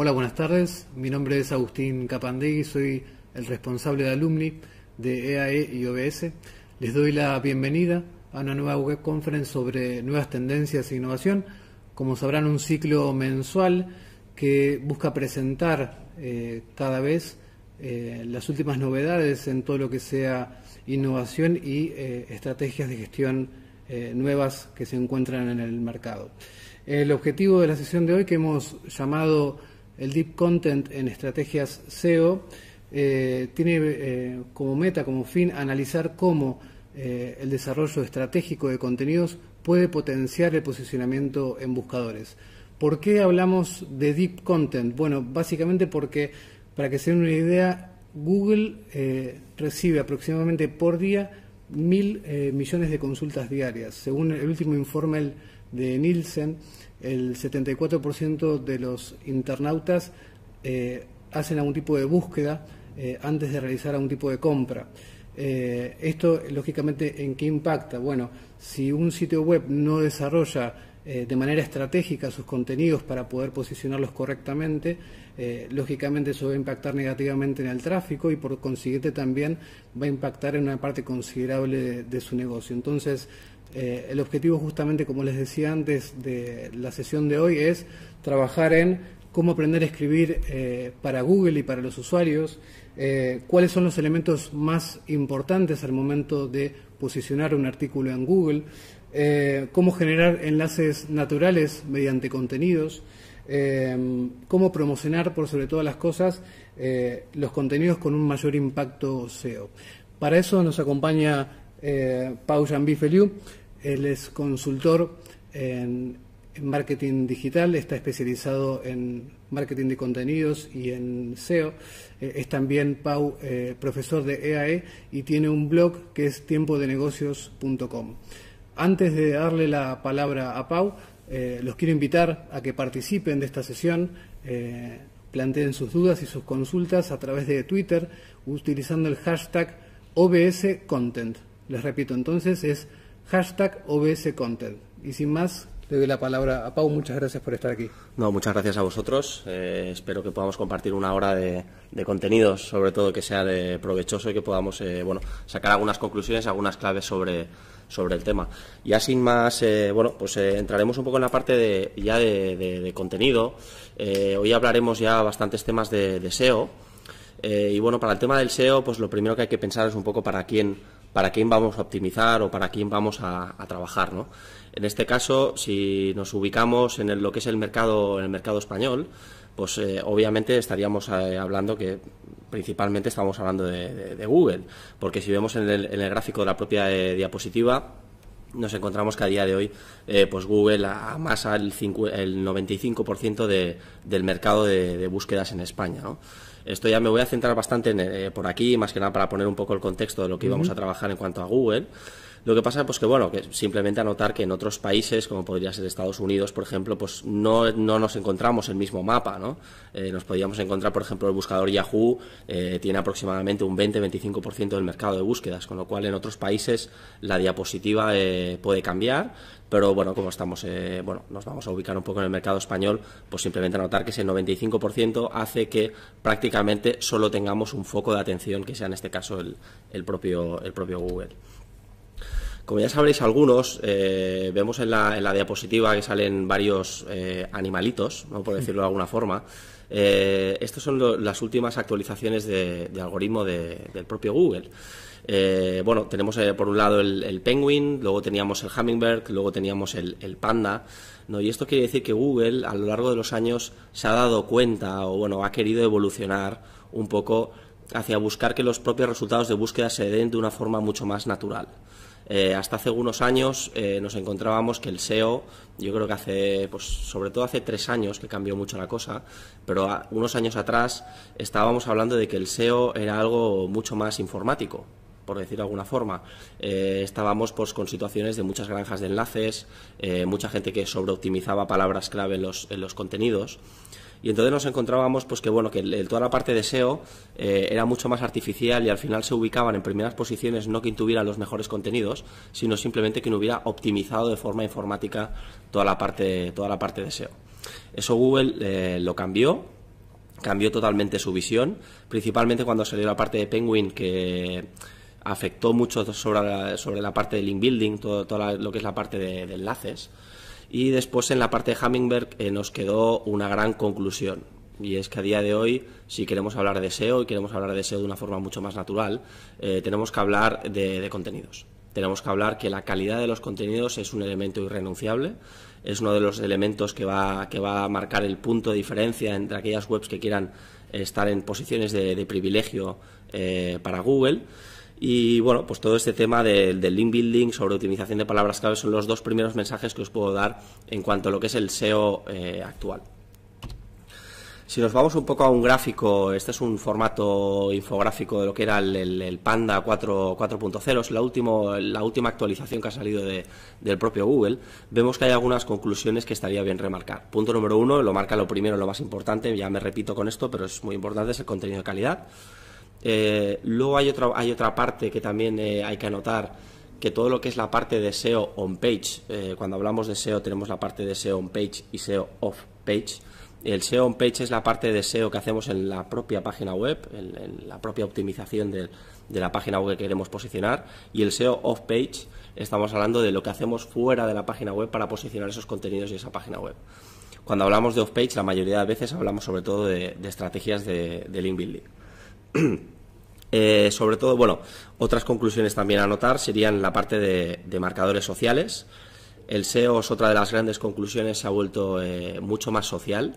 Hola, buenas tardes. Mi nombre es Agustín Capandegui, soy el responsable de alumni de EAE e y OBS. Les doy la bienvenida a una nueva web conference sobre nuevas tendencias e innovación. Como sabrán, un ciclo mensual que busca presentar eh, cada vez eh, las últimas novedades en todo lo que sea innovación y eh, estrategias de gestión nuevas que se encuentran en el mercado. El objetivo de la sesión de hoy que hemos llamado el Deep Content en estrategias SEO eh, tiene eh, como meta, como fin, analizar cómo eh, el desarrollo estratégico de contenidos puede potenciar el posicionamiento en buscadores. ¿Por qué hablamos de Deep Content? Bueno, básicamente porque, para que se den una idea, Google recibe aproximadamente por día mil eh, millones de consultas diarias. Según el último informe de Nielsen, el 74% de los internautas eh, hacen algún tipo de búsqueda eh, antes de realizar algún tipo de compra. esto, lógicamente, ¿en qué impacta? Bueno, si un sitio web no desarrolla de manera estratégica sus contenidos para poder posicionarlos correctamente, eh, lógicamente eso va a impactar negativamente en el tráfico y por consiguiente también va a impactar en una parte considerable de, su negocio. Entonces, eh, el objetivo justamente, como les decía antes de la sesión de hoy, es trabajar en cómo aprender a escribir eh, para Google y para los usuarios, cuáles son los elementos más importantes al momento de posicionar un artículo en Google, cómo generar enlaces naturales mediante contenidos, Em, cómo promocionar por sobre todas las cosas eh, los contenidos con un mayor impacto SEO. Para eso nos acompaña eh, Pau Jambifeliu, él es consultor en, marketing digital, está especializado en marketing de contenidos y en SEO. Eh, es también Pau, eh, profesor de EAE e y tiene un blog que es tiempodenegocios.com. Antes de darle la palabra a Pau, eh, los quiero invitar a que participen de esta sesión, eh, planteen sus dudas y sus consultas a través de Twitter utilizando el hashtag OBSContent. Les repito, entonces es hashtag OBSContent. Y sin más, le doy la palabra a Pau. Muchas gracias por estar aquí. muchas gracias a vosotros. Eh, espero que podamos compartir una hora de, de, contenidos, sobre todo que sea provechoso y que podamos bueno, sacar algunas conclusiones, algunas claves sobre, sobre el tema. Ya sin más, eh, bueno, pues eh, entraremos un poco en la parte de, ya de, contenido. Eh, hoy hablaremos ya bastantes temas de, SEO. y bueno, para el tema del SEO, pues lo primero que hay que pensar es un poco para quién, para quién vamos a optimizar o para quién vamos a, trabajar, En este caso, si nos ubicamos en lo que es el mercado, el mercado español, pues eh, obviamente estaríamos eh, hablando que principalmente estamos hablando de, Google, porque si vemos en el, gráfico de la propia eh, diapositiva, nos encontramos que a día de hoy pues Google amasa el, 95% del mercado de, búsquedas en España. Esto ya me voy a centrar bastante por aquí, más que nada para poner un poco el contexto de lo que íbamos a trabajar en cuanto a Google. Lo que pasa, pues que bueno, simplemente anotar que en otros países, como podría ser Estados Unidos, por ejemplo, pues no, nos encontramos el mismo mapa, ¿no? Eh, nos podríamos encontrar, por ejemplo, el buscador Yahoo eh, tiene aproximadamente un 20-25% del mercado de búsquedas, con lo cual en otros países la diapositiva eh, puede cambiar, pero bueno, como estamos, bueno, nos vamos a ubicar un poco en el mercado español, pues simplemente anotar que ese 95% hace que prácticamente solo tengamos un foco de atención que sea en este caso el propio, el propio Google. Como ya sabréis algunos, eh, vemos en la, diapositiva que salen varios eh, animalitos, por decirlo de alguna forma. Eh, estas son las últimas actualizaciones de, algoritmo del propio Google. bueno, tenemos por un lado el, penguin, luego teníamos el hummingbird, luego teníamos el, panda. ¿no? Y esto quiere decir que Google a lo largo de los años se ha dado cuenta o bueno, ha querido evolucionar un poco hacia buscar que los propios resultados de búsqueda se den de una forma mucho más natural. Eh, hasta hace unos años eh, nos encontrábamos que el SEO, yo creo que hace, pues sobre todo hace tres años que cambió mucho la cosa, pero unos años atrás estábamos hablando de que el SEO era algo mucho más informático por decirlo de alguna forma. Eh, estábamos pues, con situaciones de muchas granjas de enlaces, mucha gente que sobreoptimizaba palabras clave en los, en los contenidos. Y entonces nos encontrábamos pues que bueno, que toda la parte de SEO eh, era mucho más artificial y al final se ubicaban en primeras posiciones no que tuviera los mejores contenidos, sino simplemente que no hubiera optimizado de forma informática toda la parte, toda la parte de SEO. Eso Google eh, lo cambió cambió totalmente su visión, principalmente cuando salió la parte de Penguin que afectó mucho sobre la, parte de link building, todo, lo que es la parte de enlaces. Y después en la parte de Hammingberg eh, nos quedó una gran conclusión. Y es que a día de hoy, si queremos hablar de SEO y queremos hablar de SEO de una forma mucho más natural, eh, tenemos que hablar de, contenidos tenemos que hablar que la calidad de los contenidos es un elemento irrenunciable, es uno de los elementos que va, que va a marcar el punto de diferencia entre aquellas webs que quieran estar en posiciones de, privilegio eh, para Google. Y bueno, pues todo este tema del link building sobre optimización de palabras clave son los dos primeros mensajes que os puedo dar en cuanto a lo que es el SEO eh, actual. Si nos vamos un poco a un gráfico, este es un formato infográfico de lo que era el, Panda 4.0, es la, la última actualización que ha salido del propio Google, vemos que hay algunas conclusiones que estaría bien remarcar. Punto número uno, lo marca lo primero, lo más importante, ya me repito con esto, pero es muy importante, es el contenido de calidad. Eh, luego hay otra, hay otra parte que también eh, hay que anotar, que todo lo que es la parte de SEO on-page, eh, cuando hablamos de SEO tenemos la parte de SEO on-page y SEO off-page. El SEO on-page es la parte de SEO que hacemos en la propia página web, en, la propia optimización de, la página web que queremos posicionar, y el SEO off-page estamos hablando de lo que hacemos fuera de la página web para posicionar esos contenidos y esa página web. Cuando hablamos de off-page, la mayoría de veces hablamos sobre todo de, estrategias de link building. Eh, sobre todo, bueno, otras conclusiones también a notar serían la parte de, marcadores sociales. El SEO es otra de las grandes conclusiones, se ha vuelto eh, mucho más social.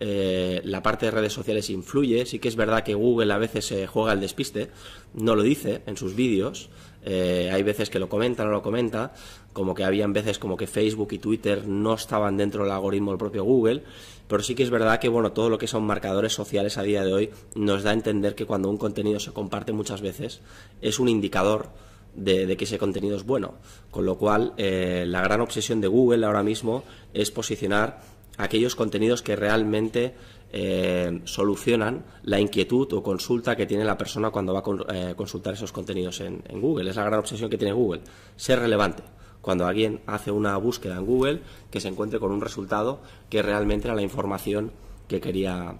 Eh, la parte de redes sociales influye, sí que es verdad que Google a veces juega el despiste, no lo dice en sus vídeos, eh, hay veces que lo comenta, no lo comenta, como que habían veces como que Facebook y Twitter no estaban dentro del algoritmo del propio Google, pero sí que es verdad que bueno, todo lo que son marcadores sociales a día de hoy nos da a entender que cuando un contenido se comparte muchas veces es un indicador de, que ese contenido es bueno. Con lo cual, eh, la gran obsesión de Google ahora mismo es posicionar aquellos contenidos que realmente eh, solucionan la inquietud o consulta que tiene la persona cuando va a eh, consultar esos contenidos en, Google. Es la gran obsesión que tiene Google, ser relevante. Cuando alguien hace una búsqueda en Google, que se encuentre con un resultado que realmente era la información que quería,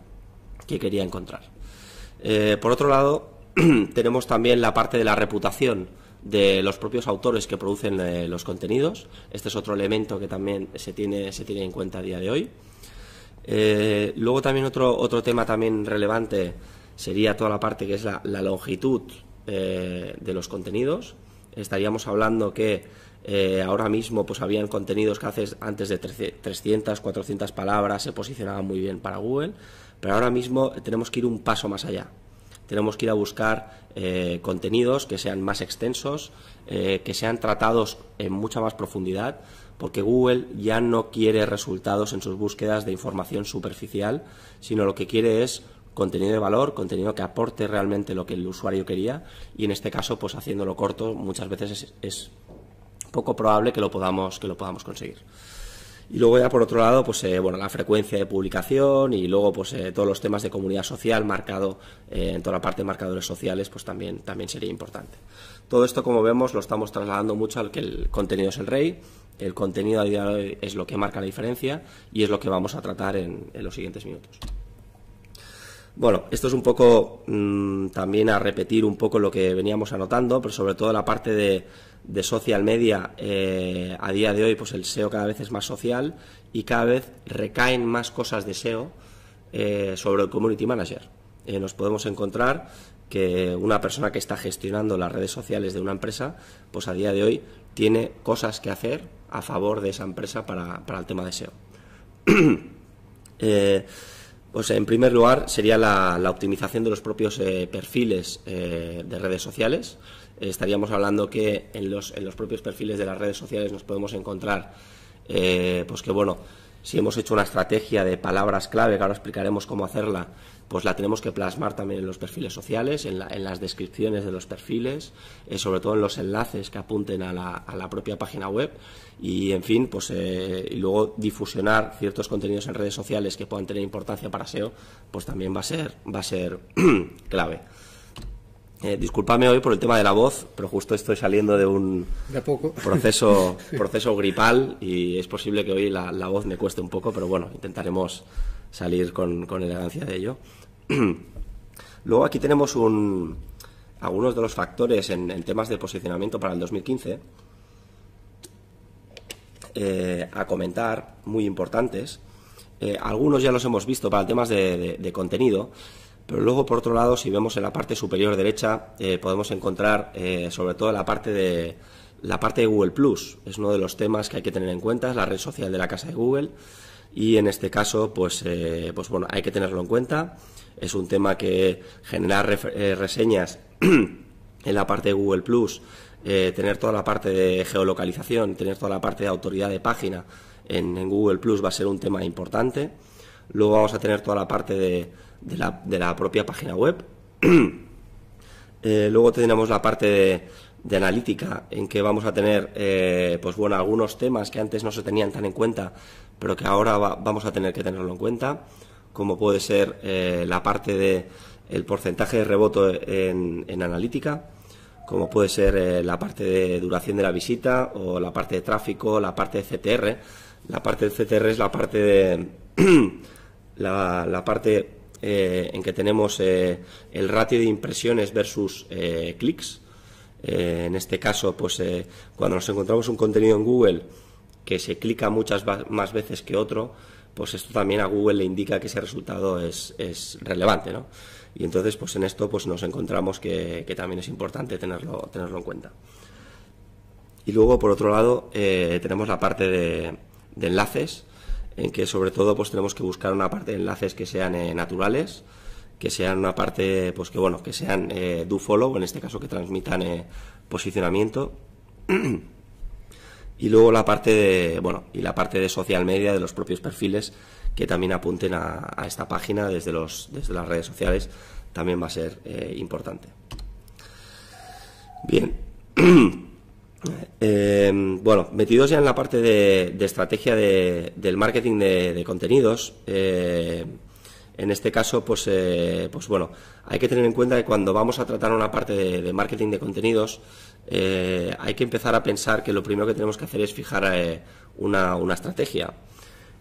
que quería encontrar. Eh, por otro lado, tenemos también la parte de la reputación de los propios autores que producen los contenidos. Este es otro elemento que también se tiene en cuenta a día de hoy. Eh, luego también otro, tema también relevante sería toda la parte que es la, longitud eh, de los contenidos. Estaríamos hablando que eh, ahora mismo pues habían contenidos que haces antes de 300, 400 palabras, se posicionaban muy bien para Google, pero ahora mismo tenemos que ir un paso más allá. Tenemos que ir a buscar contenidos que sean más extensos, que sean tratados en mucha más profundidad porque Google ya no quiere resultados en sus búsquedas de información superficial, sino lo que quiere es contenido de valor, contenido que aporte realmente lo que el usuario quería y en este caso pues haciéndolo corto muchas veces es, poco probable que lo podamos que lo podamos conseguir. Y luego ya por otro lado, pues eh, bueno, la frecuencia de publicación y luego pues, eh, todos los temas de comunidad social marcado eh, en toda la parte de marcadores sociales, pues también, también sería importante. Todo esto, como vemos, lo estamos trasladando mucho al que el contenido es el rey el contenido a día de hoy es lo que marca la diferencia y es lo que vamos a tratar en, los siguientes minutos. Bueno, esto es un poco mm, también a repetir un poco lo que veníamos anotando, pero sobre todo la parte de, social media, eh, a día de hoy pues el SEO cada vez es más social y cada vez recaen más cosas de SEO eh, sobre el Community Manager. Eh, nos podemos encontrar que una persona que está gestionando las redes sociales de una empresa, pues a día de hoy tiene cosas que hacer a favor de esa empresa para, el tema de e eh, SEO. pues en primer lugar sería la, optimización de los propios eh, perfiles eh, de redes sociales. estaríamos hablando que en los, en los, propios perfiles de las redes sociales nos podemos encontrar, pues que bueno, si hemos hecho una estrategia de palabras clave, que ahora explicaremos cómo hacerla, pues la tenemos que plasmar también en los perfiles sociales, en, las descripciones de los perfiles, eh, sobre todo en los enlaces que apunten a la, propia página web y, en fin, pues eh, y luego difusionar ciertos contenidos en redes sociales que puedan tener importancia para SEO, pues también va a ser, va a ser clave. Eh, hoy por el tema de la voz, pero justo estoy saliendo de un Proceso, proceso gripal y es posible que hoy la voz me cueste un poco, pero bueno, intentaremos salir con, elegancia de ello. Luego aquí tenemos algunos de los factores en, temas de posicionamiento para el 2015 eh, a comentar, muy importantes. Eh, algunos ya los hemos visto para temas de, contenido, pero luego por otro lado, si vemos en la parte superior derecha, eh, podemos encontrar sobre todo la parte de la parte de Google Plus. Es uno de los temas que hay que tener en cuenta, es la red social de la casa de Google y en este caso pues, eh, pues bueno, hay que tenerlo en cuenta. Es un tema que generar eh, reseñas en la parte de Google Plus, eh, tener toda la parte de geolocalización, tener toda la parte de autoridad de página en, Google Plus va a ser un tema importante. Luego vamos a tener toda la parte de, la, de la, propia página web. luego tenemos la parte de de analítica en que vamos a tener eh, pues bueno algunos temas que antes no se tenían tan en cuenta pero que ahora vamos a tener que tenerlo en cuenta como puede ser eh, la parte de el porcentaje de reboto en, en analítica como puede ser eh, la parte de duración de la visita o la parte de tráfico la parte de CTR la parte de CTR es la parte de la, parte en que tenemos el ratio de impresiones versus clics eh, en este caso, pues eh, cuando nos encontramos un contenido en Google que se clica muchas más veces que otro, pues esto también a Google le indica que ese resultado es, relevante, ¿no? Y entonces, pues en esto pues nos encontramos que, también es importante tenerlo, tenerlo en cuenta. Y luego, por otro lado, eh, tenemos la parte de, enlaces, en que sobre todo pues, tenemos que buscar una parte de enlaces que sean naturales, que sean una parte, pues que bueno, que sean eh, do follow, en este caso que transmitan eh, posicionamiento. y luego la parte de, bueno, y la parte de social media de los propios perfiles que también apunten a, esta página desde, los, desde las redes sociales también va a ser eh, importante. Bien. Em, bueno, metidos ya en la parte de, estrategia del marketing de, contenidos, en este caso, pues, eh, pues bueno, hay que tener en cuenta que cuando vamos a tratar una parte de, marketing de contenidos, eh, hay que empezar a pensar que lo primero que tenemos que hacer es fijar eh, una, estrategia.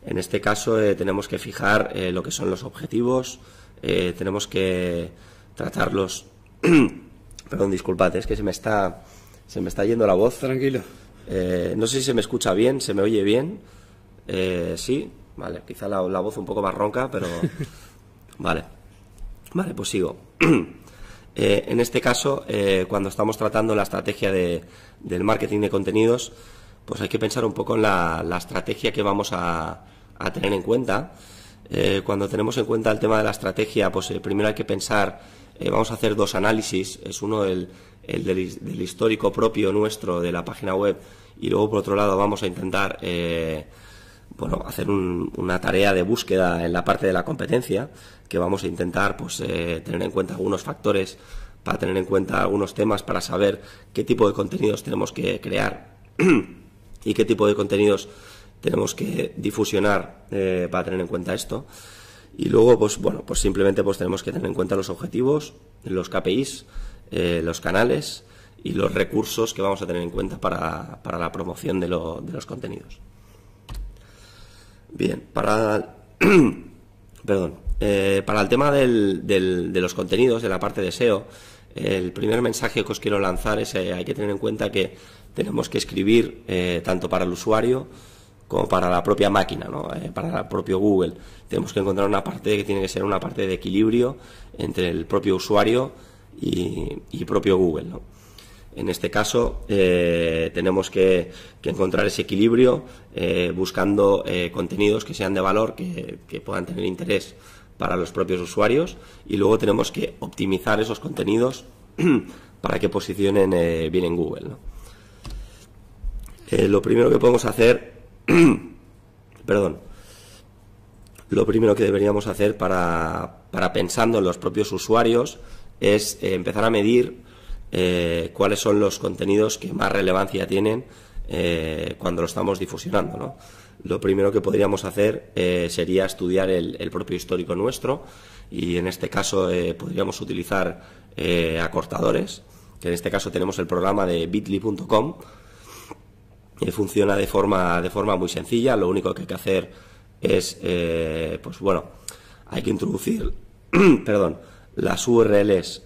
En este caso, tenemos que fijar lo que son los objetivos, tenemos que tratarlos. Perdón, disculpad, es que se me está, se me está yendo la voz. Tranquilo. no sé si se me escucha bien, se me oye bien. sí, Vale, quizá la, voz un poco más ronca, pero... vale. Vale, pues sigo. Eh, en este caso, eh, cuando estamos tratando la estrategia de, del marketing de contenidos, pues hay que pensar un poco en la, estrategia que vamos a, tener en cuenta. Eh, cuando tenemos en cuenta el tema de la estrategia, pues primero hay que pensar, vamos a hacer dos análisis. Es uno el, el del, histórico propio nuestro de la página web y luego por otro lado vamos a intentar hacer una tarea de búsqueda en la parte de la competencia, que vamos a intentar pues, eh, tener en cuenta algunos factores, para tener en cuenta algunos temas, para saber qué tipo de contenidos tenemos que crear y qué tipo de contenidos tenemos que difusionar eh, para tener en cuenta esto. Y luego, pues bueno, pues simplemente pues tenemos que tener en cuenta los objetivos, los KPIs, eh, los canales y los recursos que vamos a tener en cuenta para, para la promoción de, de los contenidos. Bien, para. Eh, para el tema de los contenidos, de la parte de SEO, el primer mensaje que os quiero lanzar es eh, hay que tener en cuenta que tenemos que escribir eh, tanto para el usuario como para la propia máquina, eh, para el propio Google. Tenemos que encontrar una parte que tiene que ser una parte de equilibrio entre el propio usuario y, y propio Google. ¿no? En este caso, eh, tenemos que, encontrar ese equilibrio eh, buscando eh, contenidos que sean de valor, que, puedan tener interés para los propios usuarios y luego tenemos que optimizar esos contenidos para que posicionen bien en Google. lo primero que podemos hacer, perdón, lo primero que deberíamos hacer para, para pensando en los propios usuarios es empezar a medir eh, cuáles son los contenidos que más relevancia tienen eh, cuando lo estamos difusionando. Lo primero que podríamos hacer eh, sería estudiar el, propio histórico nuestro y en este caso podríamos utilizar acortadores, que en este caso tenemos el programa de bit.ly.com. que funciona de forma, de forma muy sencilla, lo único que hay que hacer es, pues bueno, hay que introducir, perdón, las URLs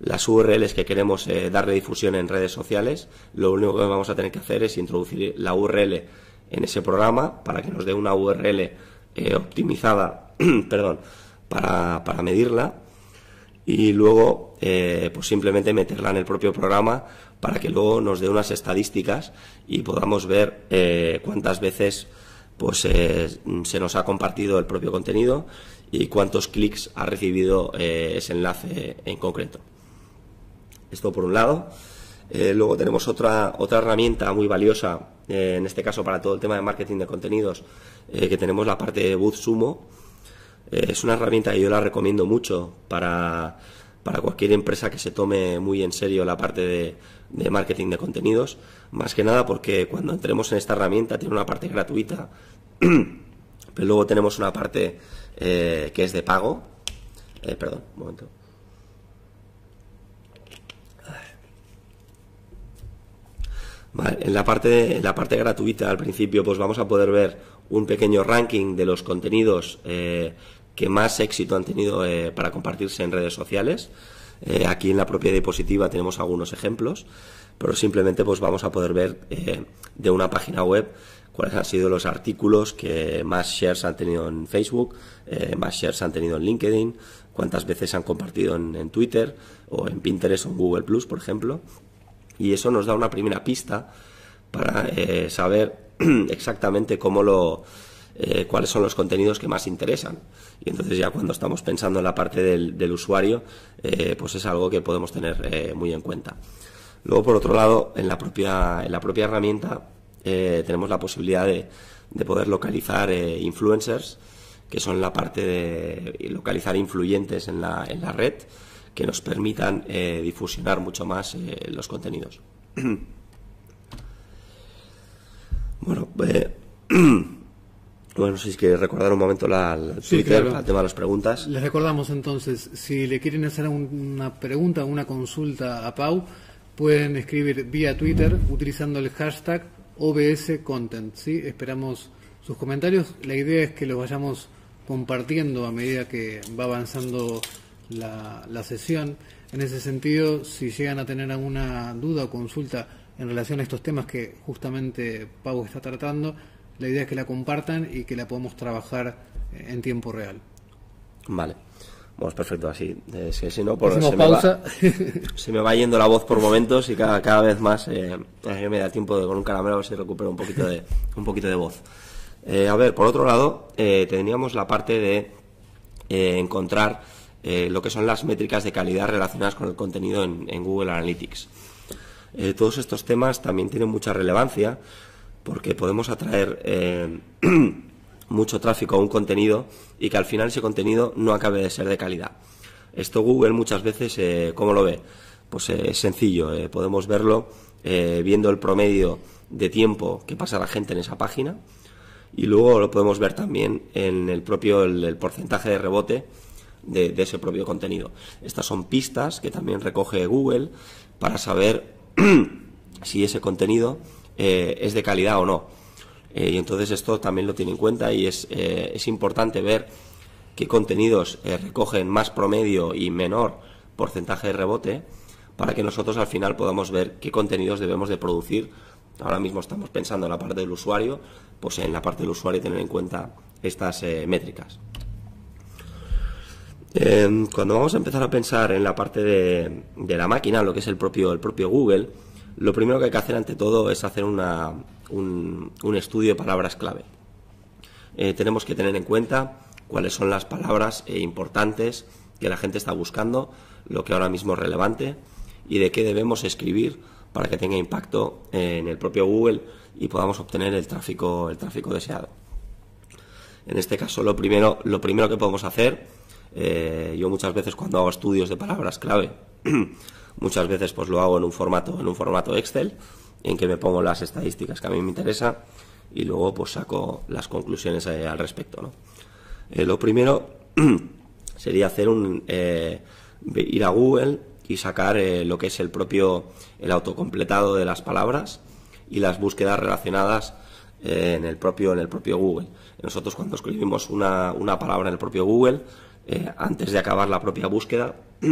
las URLs que queremos eh, darle difusión en redes sociales, lo único que vamos a tener que hacer es introducir la URL en ese programa para que nos dé una URL eh, optimizada, perdón, para, medirla y luego eh, pues simplemente meterla en el propio programa para que luego nos dé unas estadísticas y podamos ver cuántas veces pues se nos ha compartido el propio contenido y cuántos clics ha recibido ese enlace en concreto. Esto por un lado. Eh, luego tenemos otra, otra herramienta muy valiosa, eh, en este caso para todo el tema de marketing de contenidos, eh, que tenemos la parte de BootSumo. es una herramienta que yo la recomiendo mucho para, cualquier empresa que se tome muy en serio la parte de, de, marketing de contenidos. Más que nada porque cuando entremos en esta herramienta tiene una parte gratuita, pero luego tenemos una parte que es de pago. perdón, un momento. en, la parte, en la parte gratuita, al principio, pues vamos a poder ver un pequeño ranking de los contenidos eh, que más éxito han tenido eh, para compartirse en redes sociales. Eh, aquí en la propia diapositiva tenemos algunos ejemplos, pero simplemente pues vamos a poder ver de una página web cuáles han sido los artículos que más shares han tenido en Facebook, más shares han tenido en LinkedIn, cuántas veces han compartido en, en Twitter o en Pinterest o en Google Plus, por ejemplo. Y eso nos da una primera pista para eh, saber exactamente cómo lo, eh, cuáles son los contenidos que más interesan. Y entonces ya cuando estamos pensando en la parte del, usuario, eh, pues es algo que podemos tener muy en cuenta. Luego, por otro lado, en la propia, en la propia herramienta tenemos la posibilidad de, de poder localizar influencers, que son la parte de localizar influyentes en la, en la red que nos permitan eh, difusionar mucho más eh, los contenidos. bueno, eh, bueno, si es que recordar un momento la, el tema de las preguntas. Les recordamos entonces, si le quieren hacer una pregunta o una consulta a Pau, pueden escribir vía Twitter utilizando el hashtag OBSContent, Content. ¿sí? Esperamos sus comentarios. La idea es que los vayamos compartiendo a medida que va avanzando la, sesión. En ese sentido, si llegan a tener alguna duda o consulta en relación a estos temas que justamente Pau está tratando, la idea es que la compartan y que la podamos trabajar eh, en tiempo real. Vale. Vamos, perfecto, así. Eh, si, si, no, por, pues se, Me va, se me va yendo la voz por momentos y cada, cada vez más eh, me da tiempo de con un caramelo se recupera un poquito de, un poquito de voz. a ver, por otro lado, teníamos la parte de encontrar eh, lo que son las métricas de calidad relacionadas con el contenido en, Google Analytics. Eh, todos estos temas también tienen mucha relevancia porque podemos atraer eh, mucho tráfico a un contenido y que al final ese contenido no acabe de ser de calidad. Esto Google muchas veces, ¿cómo lo ve? Pues es sencillo, podemos verlo viendo el promedio de tiempo que pasa la gente en esa página y luego lo podemos ver también en el propio el porcentaje de rebote de, ese propio contenido. Estas son pistas que también recoge Google para saber si ese contenido eh, es de calidad o no. Eh, y entonces esto también lo tiene en cuenta y es, eh, importante ver qué contenidos recogen más promedio y menor porcentaje de rebote para que nosotros al final podamos ver qué contenidos debemos de producir. Ahora mismo estamos pensando en la parte del usuario, pues en la parte del usuario tener en cuenta estas métricas. Em, cuando vamos a empezar a pensar en la parte de, la máquina, lo que es el propio, el propio Google, lo primero que hay que hacer ante todo es hacer un, estudio de palabras clave. Eh, tenemos que tener en cuenta cuáles son las palabras eh, importantes que la gente está buscando, lo que ahora mismo es relevante y de qué debemos escribir para que tenga impacto eh, en el propio Google y podamos obtener el tráfico, el tráfico deseado. En este caso, lo primero, lo primero que podemos hacer eh, yo muchas veces cuando hago estudios de palabras clave, muchas veces pues lo hago en un formato, en un formato Excel, en que me pongo las estadísticas que a mí me interesan y luego pues saco las conclusiones eh, al respecto. Eh, lo primero sería hacer un ir a Google y sacar lo que es el propio el autocompletado de las palabras y las búsquedas relacionadas en el propio en el propio Google. Nosotros cuando escribimos una, una palabra en el propio Google eh, antes de acabar la propia búsqueda,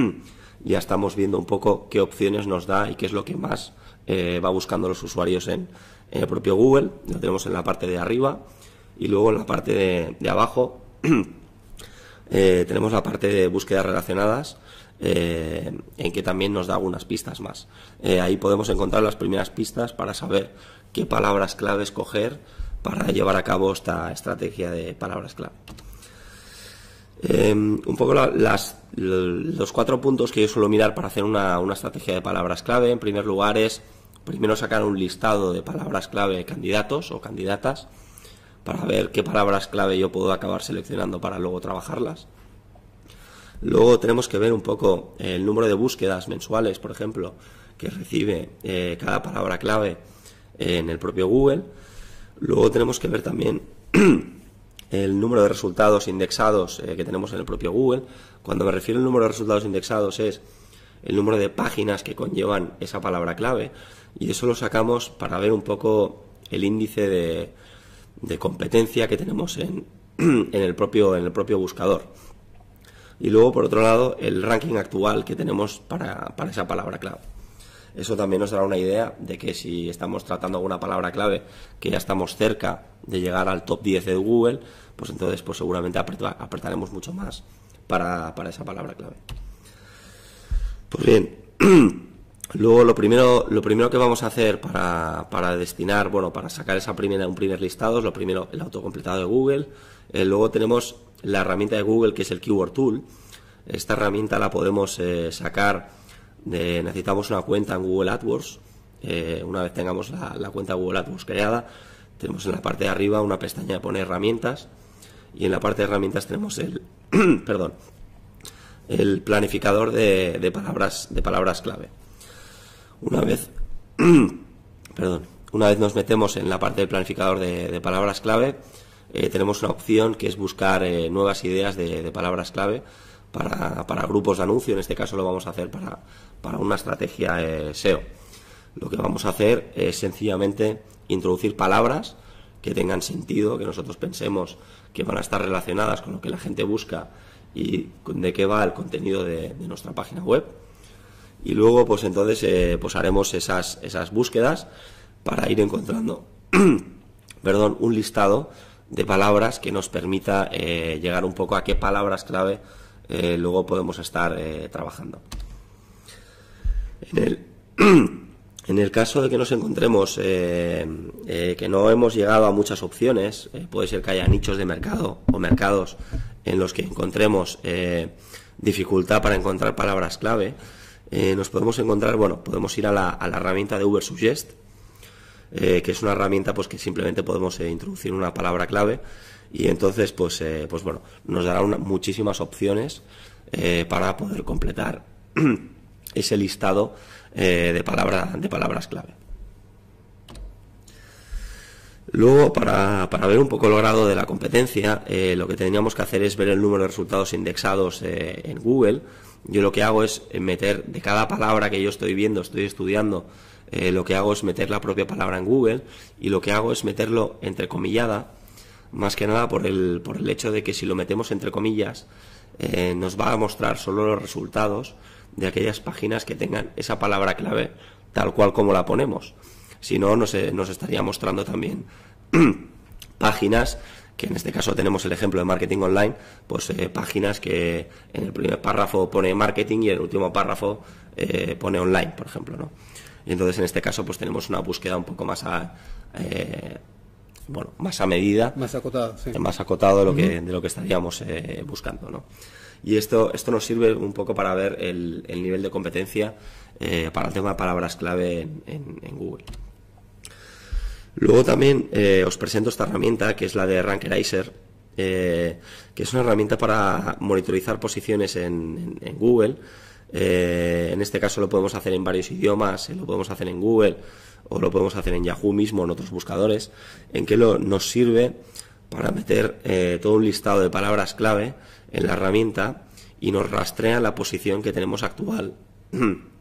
ya estamos viendo un poco qué opciones nos da y qué es lo que más eh, va buscando los usuarios en, el propio Google. Lo tenemos en la parte de arriba y luego en la parte de, abajo eh, tenemos la parte de búsquedas relacionadas. en que también nos da algunas pistas más. ahí podemos encontrar las primeras pistas para saber qué palabras clave escoger para llevar a cabo esta estrategia de palabras clave. Em, un poco las, los cuatro puntos que yo suelo mirar para hacer una, estrategia de palabras clave, en primer lugar, es primero sacar un listado de palabras clave candidatos o candidatas para ver qué palabras clave yo puedo acabar seleccionando para luego trabajarlas. Luego tenemos que ver un poco el número de búsquedas mensuales, por ejemplo, que recibe eh, cada palabra clave en el propio Google. Luego tenemos que ver también el número de resultados indexados eh, que tenemos en el propio Google. Cuando me refiero al número de resultados indexados es el número de páginas que conllevan esa palabra clave y eso lo sacamos para ver un poco el índice de, competencia que tenemos en, el propio, en el propio buscador. Y luego, por otro lado, el ranking actual que tenemos para esa palabra clave. Eso también nos dará una idea de que si estamos tratando alguna palabra clave que ya estamos cerca de llegar al top 10 de Google, pues entonces pues seguramente apretaremos mucho más para, esa palabra clave. Pues bien. Luego lo primero, lo primero que vamos a hacer para, destinar, bueno, para sacar esa primera, un primer listado, es lo primero el autocompletado de Google. Eh, luego tenemos la herramienta de Google que es el Keyword Tool. Esta herramienta la podemos eh, sacar necesitamos una cuenta en Google AdWords. Eh, una vez tengamos la, cuenta Google AdWords creada, tenemos en la parte de arriba una pestaña de poner herramientas y en la parte de herramientas tenemos el, perdón, el planificador de, palabras, de palabras clave. Una vez, perdón, una vez nos metemos en la parte del planificador de, palabras clave, eh, tenemos una opción que es buscar eh, nuevas ideas de, palabras clave para, para grupos de anuncio. En este caso lo vamos a hacer para, para una estrategia eh, SEO. Lo que vamos a hacer es sencillamente introducir palabras que tengan sentido, que nosotros pensemos que van a estar relacionadas con lo que la gente busca y de qué va el contenido de, nuestra página web. Y luego, pues entonces, eh, pues, haremos esas, esas búsquedas para ir encontrando, perdón, un listado de palabras que nos permita eh, llegar un poco a qué palabras clave luego podemos estar trabajando. En el, caso de que nos encontremos eh, eh, que no hemos llegado a muchas opciones, eh, puede ser que haya nichos de mercado o mercados en los que encontremos dificultad para encontrar palabras clave, nos podemos encontrar, bueno, podemos ir a la, herramienta de Uber Suggest, que es una herramienta pues que simplemente podemos introducir una palabra clave y entonces pues, pues bueno, nos dará muchísimas opciones para poder completar ese listado eh, de, de palabras clave. Luego, para, para, ver un poco el grado de la competencia, eh, lo que tendríamos que hacer es ver el número de resultados indexados eh, en Google. Yo lo que hago es meter de cada palabra que yo estoy viendo, estoy estudiando, lo que hago es meter la propia palabra en Google y lo que hago es meterlo entre comillada, más que nada por el, por el hecho de que si lo metemos entre comillas nos va a mostrar solo los resultados de aquellas páginas que tengan esa palabra clave tal cual como la ponemos. Si no, nos, eh, nos estaría mostrando también páginas que en este caso tenemos el ejemplo de marketing online, pues eh, páginas que en el primer párrafo pone marketing y en el último párrafo eh, pone online, por ejemplo, ¿no? Y entonces en este caso pues tenemos una búsqueda un poco más a, bueno, más a medida, más acotado, más acotado de lo que de lo que estaríamos buscando, ¿no? y esto, esto nos sirve un poco para ver el, nivel de competencia eh, para el tema de palabras clave en, Google. Luego también eh, os presento esta herramienta que es la de Rankerizer, eh, que es una herramienta para monitorizar posiciones en, Google. en este caso lo podemos hacer en varios idiomas, lo podemos hacer en Google o lo podemos hacer en Yahoo mismo, en otros buscadores, en que nos sirve para meter todo un listado de palabras clave en la herramienta y nos rastrea la posición que tenemos actual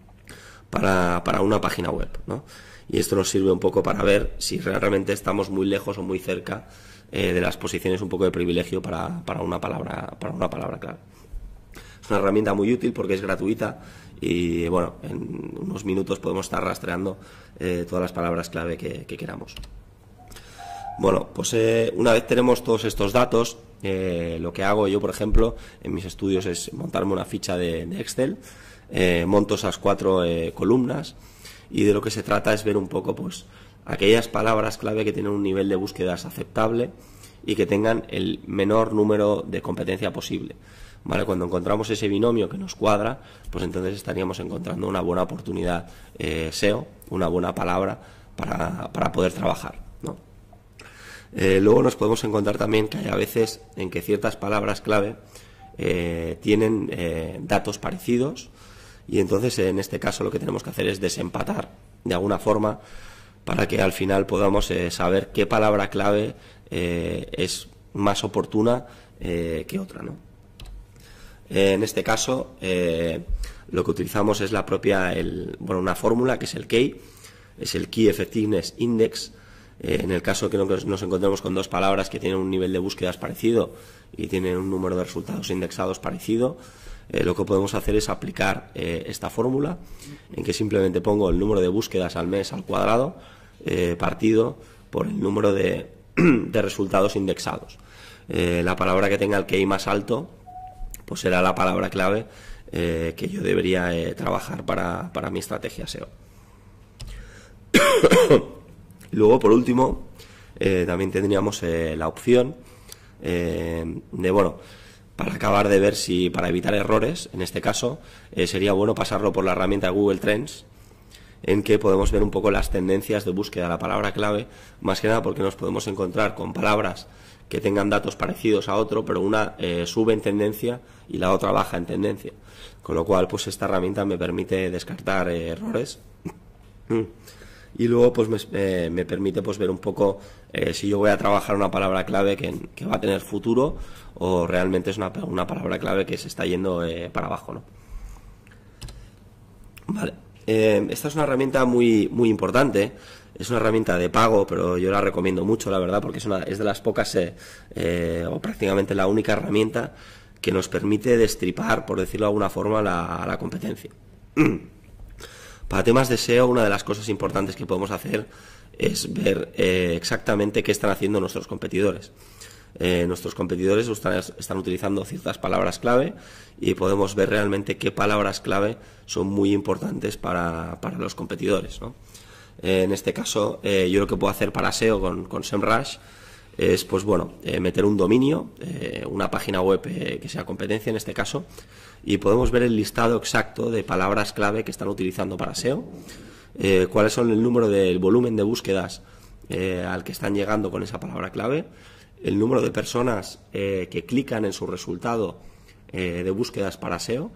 para, para una página web, ¿no? Y esto nos sirve un poco para ver si realmente estamos muy lejos o muy cerca eh, de las posiciones un poco de privilegio para, una palabra, para una palabra clave. Es una herramienta muy útil porque es gratuita y bueno, en unos minutos podemos estar rastreando eh, todas las palabras clave que queramos. Bueno, pues eh, una vez tenemos todos estos datos, eh, lo que hago yo, por ejemplo, en mis estudios es montarme una ficha de, Excel, eh, monto esas cuatro columnas y de lo que se trata es ver un poco, pues, aquellas palabras clave que tienen un nivel de búsquedas aceptable y que tengan el menor número de competencia posible. ¿Vale? Cuando encontramos ese binomio que nos cuadra, pues entonces estaríamos encontrando una buena oportunidad SEO, una buena palabra para, para poder trabajar. ¿no? Eh, luego nos podemos encontrar también que hay a veces en que ciertas palabras clave eh, tienen eh, datos parecidos y entonces en este caso lo que tenemos que hacer es desempatar de alguna forma para que al final podamos saber qué palabra clave es más oportuna que otra. ¿no? en este caso lo que utilizamos es la propia, el, bueno, una fórmula que es el KEY, es el Key Effectiveness Index, eh, en el caso que nos encontremos con dos palabras que tienen un nivel de búsquedas parecido y tienen un número de resultados indexados parecido, eh, lo que podemos hacer es aplicar eh, esta fórmula en que simplemente pongo el número de búsquedas al mes al cuadrado partido por el número de, resultados indexados. la palabra que tenga el key más alto pues será la palabra clave que yo debería trabajar para, para mi estrategia SEO. Luego, por último, eh, también tendríamos eh, la opción eh, de, bueno, para acabar de ver si, para evitar errores, en este caso, sería bueno pasarlo por la herramienta Google Trends, en que podemos ver un poco las tendencias de búsqueda de la palabra clave, más que nada porque nos podemos encontrar con palabras que tengan datos parecidos a otro, pero una sube en tendencia y la otra baja en tendencia. Con lo cual, pues esta herramienta me permite descartar errores y luego pues eh, me, permite pues ver un poco eh, si yo voy a trabajar una palabra clave que, va a tener futuro o realmente es una, palabra clave que se está yendo eh, para abajo, Vale. esta es una herramienta muy, muy importante. Es una herramienta de pago, pero yo la recomiendo mucho, la verdad, porque es, una, es de las pocas o prácticamente la única herramienta que nos permite destripar, por decirlo de alguna forma, la competencia. Para temas de SEO, una de las cosas importantes que podemos hacer es ver eh, exactamente qué están haciendo nuestros competidores. Eh, nuestros competidores están, utilizando ciertas palabras clave y podemos ver realmente qué palabras clave son muy importantes para, los competidores. en este caso, eh, yo lo que puedo hacer para SEO con, con SEMrush es pues bueno, meter un dominio, una página web que sea competencia en este caso, y podemos ver el listado exacto de palabras clave que están utilizando para SEO, eh, cuáles son el número del volumen de búsquedas eh, al que están llegando con esa palabra clave, el número de personas eh, que clican en su resultado de búsquedas para SEO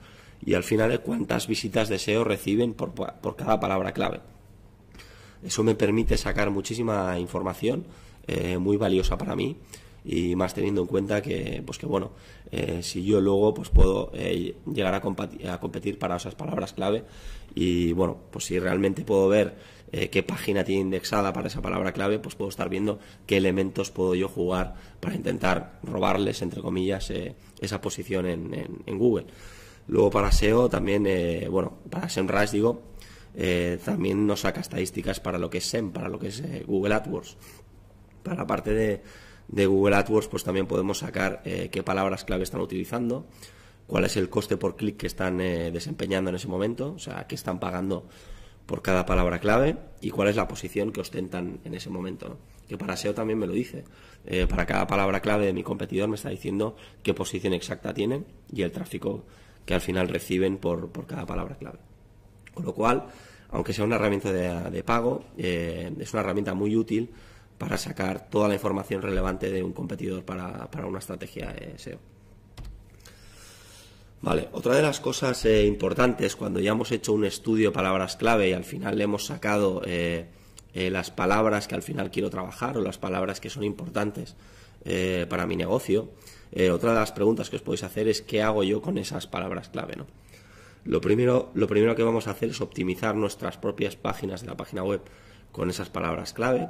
y al final cuántas visitas de SEO reciben por cada palabra clave. Eso me permite sacar muchísima información muy valiosa para mí y más teniendo en cuenta que, pues que bueno, eh, si yo luego pues puedo eh, llegar a, competir, a competir para esas palabras clave y bueno, pues si realmente puedo ver eh, qué página tiene indexada para esa palabra clave, pues puedo estar viendo qué elementos puedo yo jugar para intentar robarles, entre comillas, esa posición en, Google. Luego para SEO también, bueno, para SEMrush digo, también nos saca estadísticas para lo que es SEM, para lo que es Google AdWords. Para la parte de, de Google AdWords, pues también podemos sacar eh, qué palabras clave están utilizando, cuál es el coste por clic que están eh, desempeñando en ese momento, o sea, qué están pagando por cada palabra clave y cuál es la posición que ostentan en ese momento. Que para SEO también me lo dice. Eh, para cada palabra clave de mi competidor me está diciendo qué posición exacta tienen y el tráfico que al final reciben por, cada palabra clave. Con lo cual, aunque sea una herramienta de, pago, es una herramienta muy útil para sacar toda la información relevante de un competidor para, una estrategia eh, SEO. Vale, otra de las cosas eh, importantes cuando ya hemos hecho un estudio de palabras clave y al final le hemos sacado eh, las palabras que al final quiero trabajar o las palabras que son importantes para mi negocio, otra de las preguntas que os podéis hacer es qué hago yo con esas palabras clave, Lo primero, lo primero que vamos a hacer es optimizar nuestras propias páginas de la página web con esas palabras clave.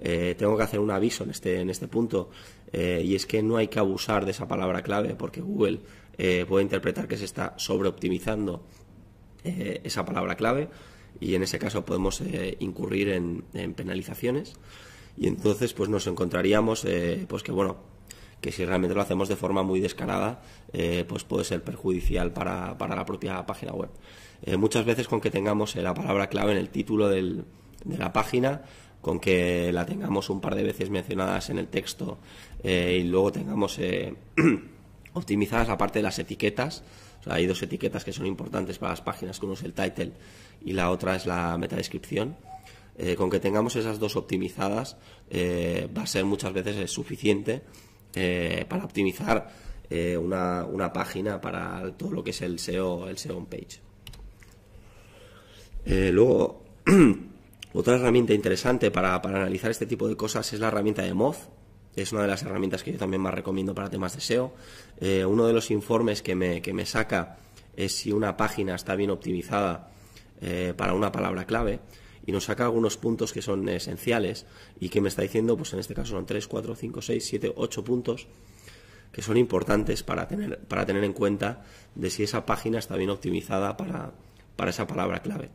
Eh, tengo que hacer un aviso en este, en este punto, eh, y es que no hay que abusar de esa palabra clave, porque Google eh, puede interpretar que se está sobreoptimizando esa palabra clave, y en ese caso podemos incurrir en, penalizaciones, y entonces pues nos encontraríamos pues que bueno que si realmente lo hacemos de forma muy descarada, pues puede ser perjudicial para, la propia página web. muchas veces con que tengamos la palabra clave en el título de la página con que la tengamos un par de veces mencionadas en el texto eh, y luego tengamos eh, optimizadas la parte de las etiquetas. hay dos etiquetas que son importantes para las páginas, que uno es el title y la otra es la metadescripción. Eh, con que tengamos esas dos optimizadas va a ser muchas veces suficiente para optimizar una, una, página para todo lo que es el SEO, el SEO page. luego Otra herramienta interesante para, analizar este tipo de cosas es la herramienta de Moz, es una de las herramientas que yo también más recomiendo para temas de SEO. Eh, uno de los informes que me, saca es si una página está bien optimizada eh, para una palabra clave y nos saca algunos puntos que son esenciales y que me está diciendo, pues en este caso son 3, 4, 5, 6, 7, 8 puntos que son importantes para tener, para tener en cuenta de si esa página está bien optimizada para, para esa palabra clave.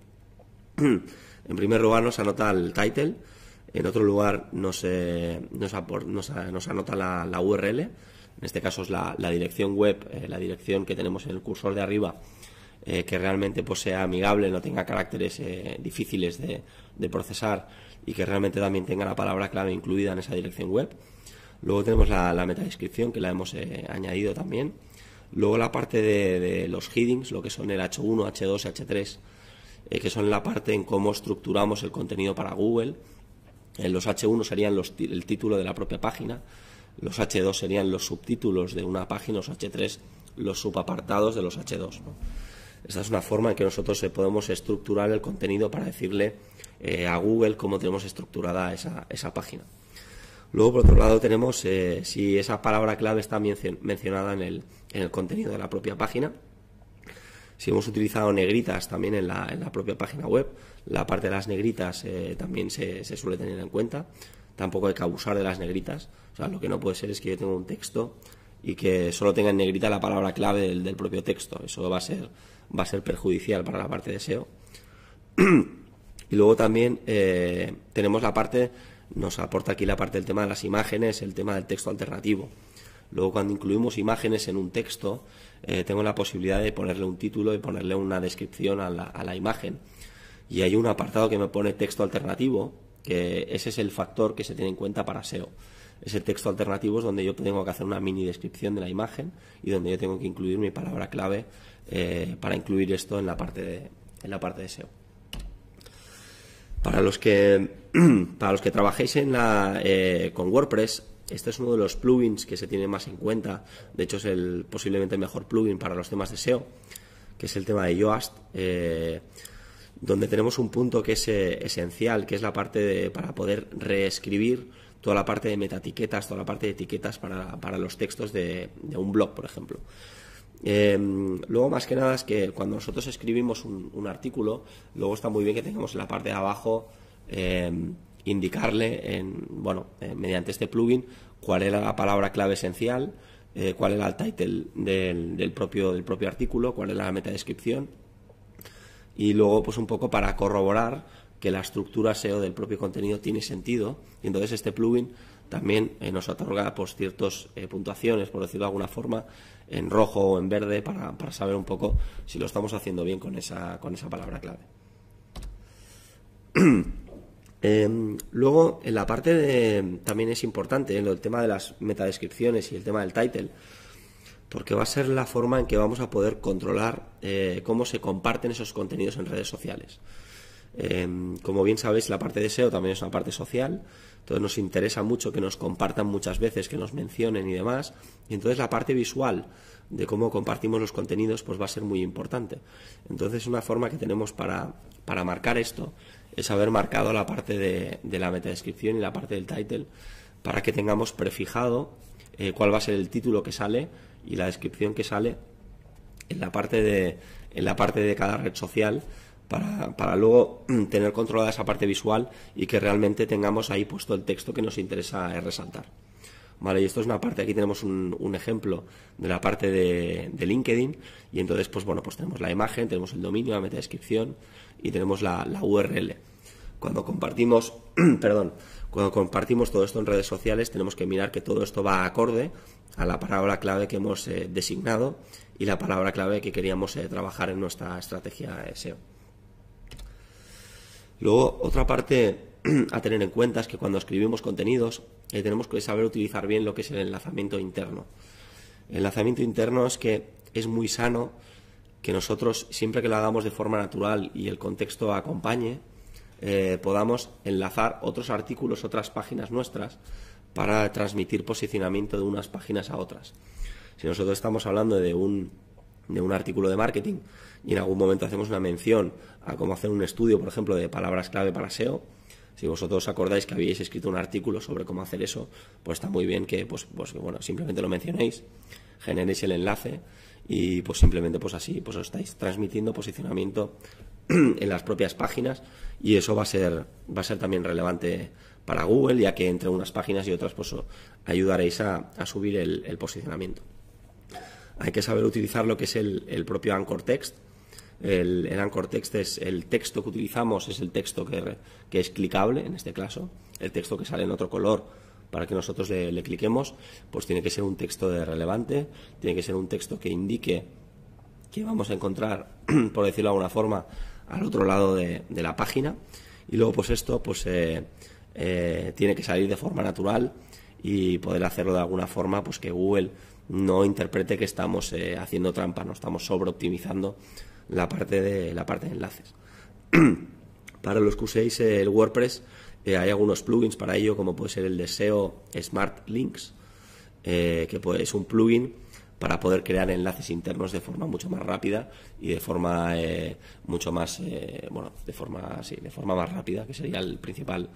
En primer lugar nos anota el title, en otro lugar nos, anota la, URL, en este caso es la, dirección web, eh, la dirección que tenemos en el cursor de arriba, eh, que realmente pues, sea amigable, no tenga caracteres eh, difíciles de, procesar y que realmente también tenga la palabra clave incluida en esa dirección web. Luego tenemos la, la metadescripción que la hemos añadido también. Luego la parte de, de, los headings, lo que son el H1, H2, H3 eh, que son la parte en cómo estructuramos el contenido para Google. Eh, los H1 serían el título de la propia página, los H2 serían los subtítulos de una página, los H3 los subapartados de los H2. Esa es una forma en que nosotros eh, podemos estructurar el contenido para decirle a Google cómo tenemos estructurada esa, página. Luego, por otro lado, tenemos si esa palabra clave está mencionada en el, en el contenido de la propia página. Si hemos utilizado negritas también en la, propia página web, la parte de las negritas eh, también se, suele tener en cuenta. Tampoco hay que abusar de las negritas. O sea, lo que no puede ser es que yo tenga un texto y que solo tenga en negrita la palabra clave del, propio texto. Eso va a ser va a ser perjudicial para la parte de SEO. y luego también eh, tenemos la parte, nos aporta aquí la parte del tema de las imágenes, el tema del texto alternativo. Luego cuando incluimos imágenes en un texto, eh, tengo la posibilidad de ponerle un título y ponerle una descripción a la, a la imagen. Y hay un apartado que me pone texto alternativo, que ese es el factor que se tiene en cuenta para SEO. Ese texto alternativo es donde yo tengo que hacer una mini descripción de la imagen y donde yo tengo que incluir mi palabra clave eh, para incluir esto en la parte de, en la parte de SEO. Para los que, para los que trabajéis en la, eh, con WordPress, este es uno de los plugins que se tiene más en cuenta. De hecho, es el posiblemente mejor plugin para los temas de SEO, que es el tema de Yoast, eh, donde tenemos un punto que es eh, esencial, que es la parte para poder reescribir toda la parte de etiquetas, toda la parte de etiquetas para, los textos de, un blog, por ejemplo. Eh, luego, más que nada, es que cuando nosotros escribimos un, un, artículo, luego está muy bien que tengamos en la parte de abajo indicarle en, bueno, eh, mediante este plugin cuál era la palabra clave esencial, eh, cuál era el title del, del, propio, del propio artículo, cuál era la metadescripción y luego pues un poco para corroborar que la estructura SEO del propio contenido tiene sentido y entonces este plugin también eh, nos otorga pues ciertas puntuaciones, por decirlo de alguna forma, en rojo o en verde para, para saber un poco si lo estamos haciendo bien con esa, con esa palabra clave. Em, luego, en la parte también es importante ¿eh? el tema de las metadescripciones y el tema del title, porque va a ser la forma en que vamos a poder controlar eh, cómo se comparten esos contenidos en redes sociales. Em, como bien sabéis, la parte de SEO también es una parte social, entonces nos interesa mucho que nos compartan muchas veces, que nos mencionen y demás, y entonces la parte visual de cómo compartimos los contenidos pues va a ser muy importante. Entonces una forma que tenemos para marcar esto es haber marcado la parte de, de la metadescripción y la parte del title para que tengamos prefijado eh, cuál va a ser el título que sale y la descripción que sale en la parte de, en la parte de cada red social para, luego mm, tener controlada esa parte visual y que realmente tengamos ahí puesto el texto que nos interesa resaltar. Vale, y esto es una parte, aquí tenemos un, un ejemplo de la parte de, LinkedIn y entonces pues bueno, pues tenemos la imagen, tenemos el dominio, la meta descripción y tenemos la, URL. Cuando compartimos, perdón, cuando compartimos todo esto en redes sociales tenemos que mirar que todo esto va acorde a la palabra clave que hemos eh, designado y la palabra clave que queríamos eh, trabajar en nuestra estrategia eh, SEO. Luego, otra parte a tener en cuenta es que cuando escribimos contenidos tenemos que saber utilizar bien lo que es el enlazamiento interno. El enlazamiento interno es que es muy sano que nosotros, siempre que lo hagamos de forma natural y el contexto acompañe, eh, podamos enlazar otros artículos, otras páginas nuestras, para transmitir posicionamiento de unas páginas a otras. Si nosotros estamos hablando de un, de un artículo de marketing y en algún momento hacemos una mención a cómo hacer un estudio, por ejemplo, de palabras clave para SEO, si vosotros acordáis que habíais escrito un artículo sobre cómo hacer eso, pues está muy bien que pues, pues, bueno, simplemente lo mencionéis, generéis el enlace y pues simplemente pues así, pues os estáis transmitiendo posicionamiento en las propias páginas y eso va a ser, va a ser también relevante para Google, ya que entre unas páginas y otras pues ayudaréis a, a subir el, posicionamiento. Hay que saber utilizar lo que es el, propio Anchor Text. El, el, Anchor Text es el texto que utilizamos, es el texto que, que es clicable en este caso, el texto que sale en otro color para que nosotros le, cliquemos, pues tiene que ser un texto de relevante, tiene que ser un texto que indique que vamos a encontrar, por decirlo de alguna forma, al otro lado de, la página. Y luego, pues esto, pues eh, eh, tiene que salir de forma natural y poder hacerlo de alguna forma, pues que Google no interprete que estamos eh, haciendo trampa, no estamos sobreoptimizando la parte de la parte de enlaces. Para los que uséis el WordPress eh, hay algunos plugins para ello, como puede ser el deseo Smart Links, eh, que es un plugin para poder crear enlaces internos de forma mucho más rápida y de forma eh, mucho más bueno de forma sí, de forma más rápida que sería el principal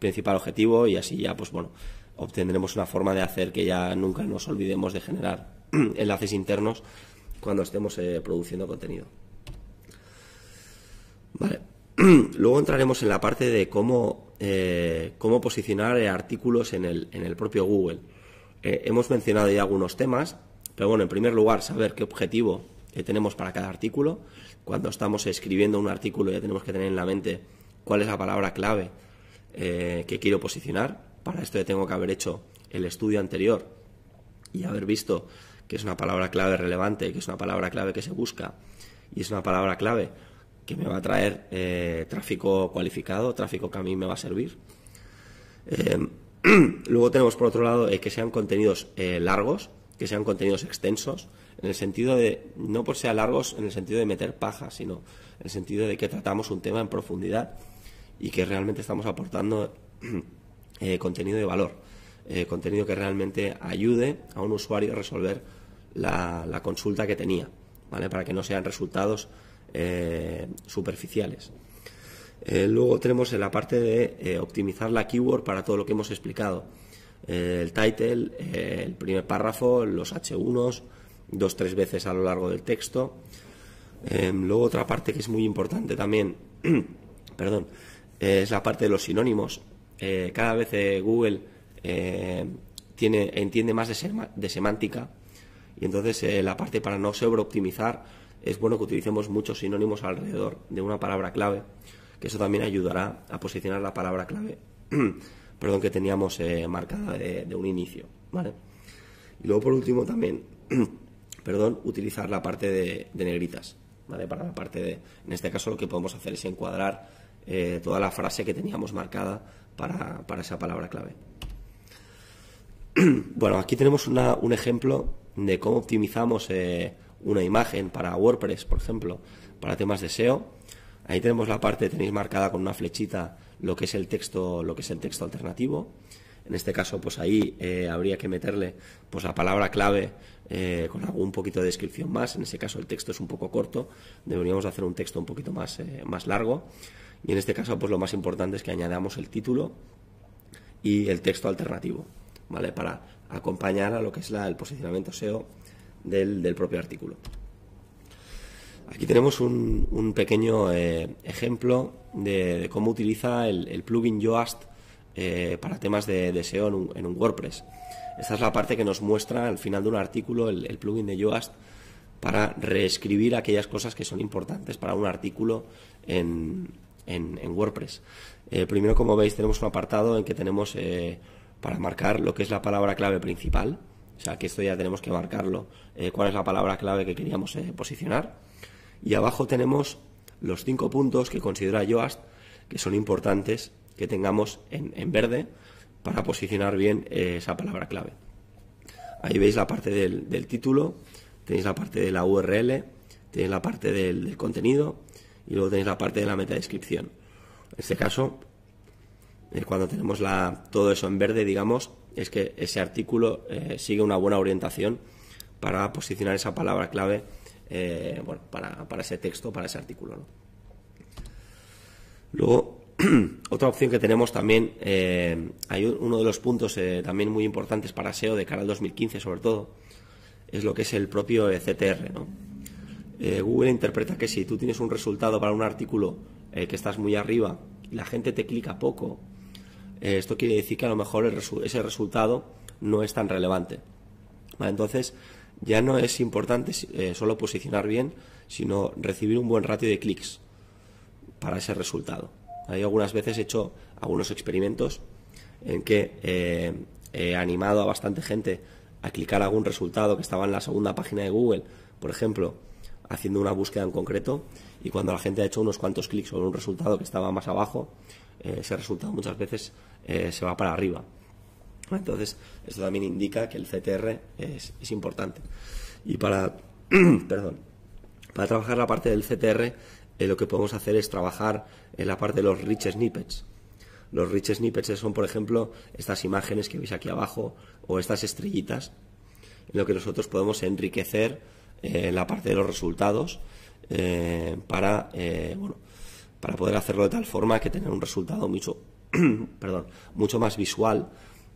principal objetivo y así ya pues bueno obtendremos una forma de hacer que ya nunca nos olvidemos de generar enlaces internos cuando estemos produciendo contenido luego entraremos en la parte de cómo eh, cómo posicionar eh, artículos en el, en el propio Google. Eh, hemos mencionado ya algunos temas, pero bueno, en primer lugar, saber qué objetivo tenemos para cada artículo. Cuando estamos escribiendo un artículo ya tenemos que tener en la mente cuál es la palabra clave que quiero posicionar. Para esto ya tengo que haber hecho el estudio anterior y haber visto que es una palabra clave relevante, que es una palabra clave que se busca y es una palabra clave que me va a traer eh, tráfico cualificado, tráfico que a mí me va a servir. Em, luego tenemos por otro lado eh, que sean contenidos eh, largos, que sean contenidos extensos, en el sentido de, no por sea largos en el sentido de meter paja, sino en el sentido de que tratamos un tema en profundidad y que realmente estamos aportando contenido de valor, contenido que realmente ayude a un usuario a resolver la, consulta que tenía, Para que no sean resultados eh, superficiales. Eh, luego tenemos la parte de eh, optimizar la keyword para todo lo que hemos explicado. el title, el primer párrafo, los H1s, dos, tres veces a lo largo del texto. Em, luego otra parte que es muy importante también, perdón, es la parte de los sinónimos. cada vez Google tiene, entiende más de, semántica y entonces la parte para no sobreoptimizar es bueno que utilicemos muchos sinónimos alrededor de una palabra clave, que eso también ayudará a posicionar la palabra clave perdón, que teníamos eh, marcada de, un inicio. ¿vale? Y luego, por último, también perdón, utilizar la parte de, negritas. ¿vale? Para la parte de, en este caso, lo que podemos hacer es encuadrar eh, toda la frase que teníamos marcada para, esa palabra clave. bueno, aquí tenemos un ejemplo de cómo optimizamos. Eh, una imagen para WordPress, por ejemplo, para temas de SEO. Ahí tenemos la parte, tenéis marcada con una flechita lo que es el texto, lo que es el texto alternativo. En este caso, pues ahí eh, habría que meterle pues la palabra clave eh, con algún poquito de descripción más. En ese caso el texto es un poco corto, deberíamos hacer un texto un poquito más, eh, más largo. Y en este caso, pues lo más importante es que añadamos el título y el texto alternativo, ¿vale? Para acompañar a lo que es la, el posicionamiento SEO del, propio artículo. Aquí tenemos un, pequeño eh, ejemplo de, cómo utiliza el, plugin Yoast eh, para temas de, deseo SEO en un, WordPress. Esta es la parte que nos muestra al final de un artículo el, plugin de Yoast para reescribir aquellas cosas que son importantes para un artículo en, WordPress. Eh, primero, como veis, tenemos un apartado en que tenemos para marcar lo que es la palabra clave principal, o sea, que esto ya tenemos que marcarlo. Eh, ¿Cuál es la palabra clave que queríamos eh, posicionar? Y abajo tenemos los cinco puntos que considera Yoast que son importantes que tengamos en, verde para posicionar bien eh, esa palabra clave. Ahí veis la parte del, título, tenéis la parte de la URL, tenéis la parte del, contenido y luego tenéis la parte de la metadescripción. En este caso, cuando tenemos la, todo eso en verde, digamos, es que ese artículo eh, sigue una buena orientación para posicionar esa palabra clave eh, para, ese texto, para ese artículo. Luego, otra opción que tenemos también, eh, hay uno de los puntos también muy importantes para SEO de cara al 2015 sobre todo, es lo que es el propio e CTR. Google interpreta que si tú tienes un resultado para un artículo que estás muy arriba y la gente te clica poco, eh, esto quiere decir que a lo mejor ese resultado no es tan relevante. Entonces, ya no es importante eh, solo posicionar bien, sino recibir un buen ratio de clics para ese resultado. Hay algunas veces he hecho algunos experimentos en que eh, he animado a bastante gente a clicar algún resultado que estaba en la segunda página de Google, por ejemplo, haciendo una búsqueda en concreto, y cuando la gente ha hecho unos cuantos clics sobre un resultado que estaba más abajo, eh, ese resultado muchas veces eh, se va para arriba. Entonces, esto también indica que el CTR es, importante. Y para, para trabajar la parte del CTR, eh, lo que podemos hacer es trabajar en la parte de los rich snippets. Los rich snippets son, por ejemplo, estas imágenes que veis aquí abajo o estas estrellitas, en lo que nosotros podemos enriquecer la parte de los resultados para, para poder hacerlo de tal forma que tener un resultado mucho, perdón, mucho más visual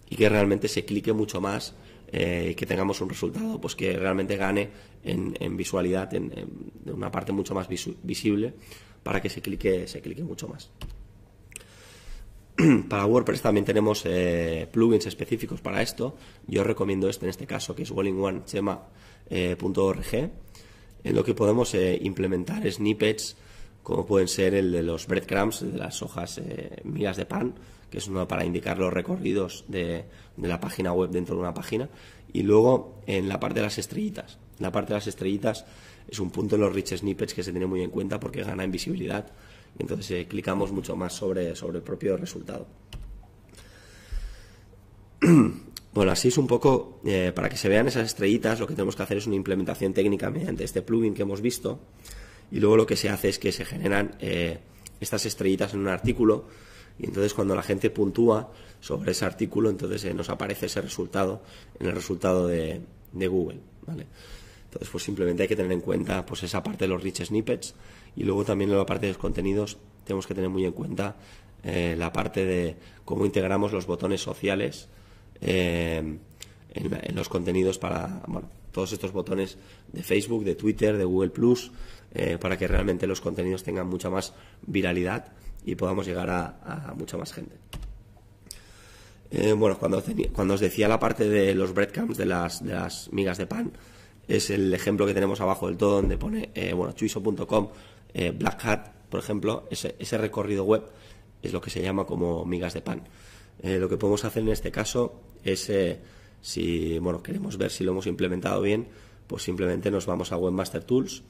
y que realmente se clique mucho más eh, y que tengamos un resultado pues que realmente gane en, visualidad, en, una parte mucho más visible para que se clique, se clique mucho más. para WordPress también tenemos eh, plugins específicos para esto. Yo recomiendo este en este caso, que es wallingonechema.org, eh, en lo que podemos implementar snippets como pueden ser el de los breadcrumbs, de las hojas eh, miras de pan, que es uno para indicar los recorridos de, la página web dentro de una página. Y luego en la parte de las estrellitas. La parte de las estrellitas es un punto en los rich snippets que se tiene muy en cuenta porque gana en visibilidad. entonces eh, clicamos mucho más sobre, sobre el propio resultado. Bueno, así es un poco, eh, para que se vean esas estrellitas, lo que tenemos que hacer es una implementación técnica mediante este plugin que hemos visto y luego lo que se hace es que se generan eh, estas estrellitas en un artículo y entonces cuando la gente puntúa sobre ese artículo, entonces eh, nos aparece ese resultado en el resultado de, Google, Entonces, pues simplemente hay que tener en cuenta pues esa parte de los rich snippets y luego también en la parte de los contenidos tenemos que tener muy en cuenta eh, la parte de cómo integramos los botones sociales en, los contenidos para todos estos botones de Facebook, de Twitter, de Google Plus, eh, para que realmente los contenidos tengan mucha más viralidad y podamos llegar a, mucha más gente. Eh, bueno, cuando, os decía la parte de los breadcrumbs, de las, de las, migas de pan, es el ejemplo que tenemos abajo del todo donde pone, eh, bueno, chuiso.com, Black Hat, por ejemplo, ese, ese, recorrido web es lo que se llama como migas de pan. lo que podemos hacer en este caso es, si, bueno, queremos ver si lo hemos implementado bien, pues simplemente nos vamos a Webmaster Tools,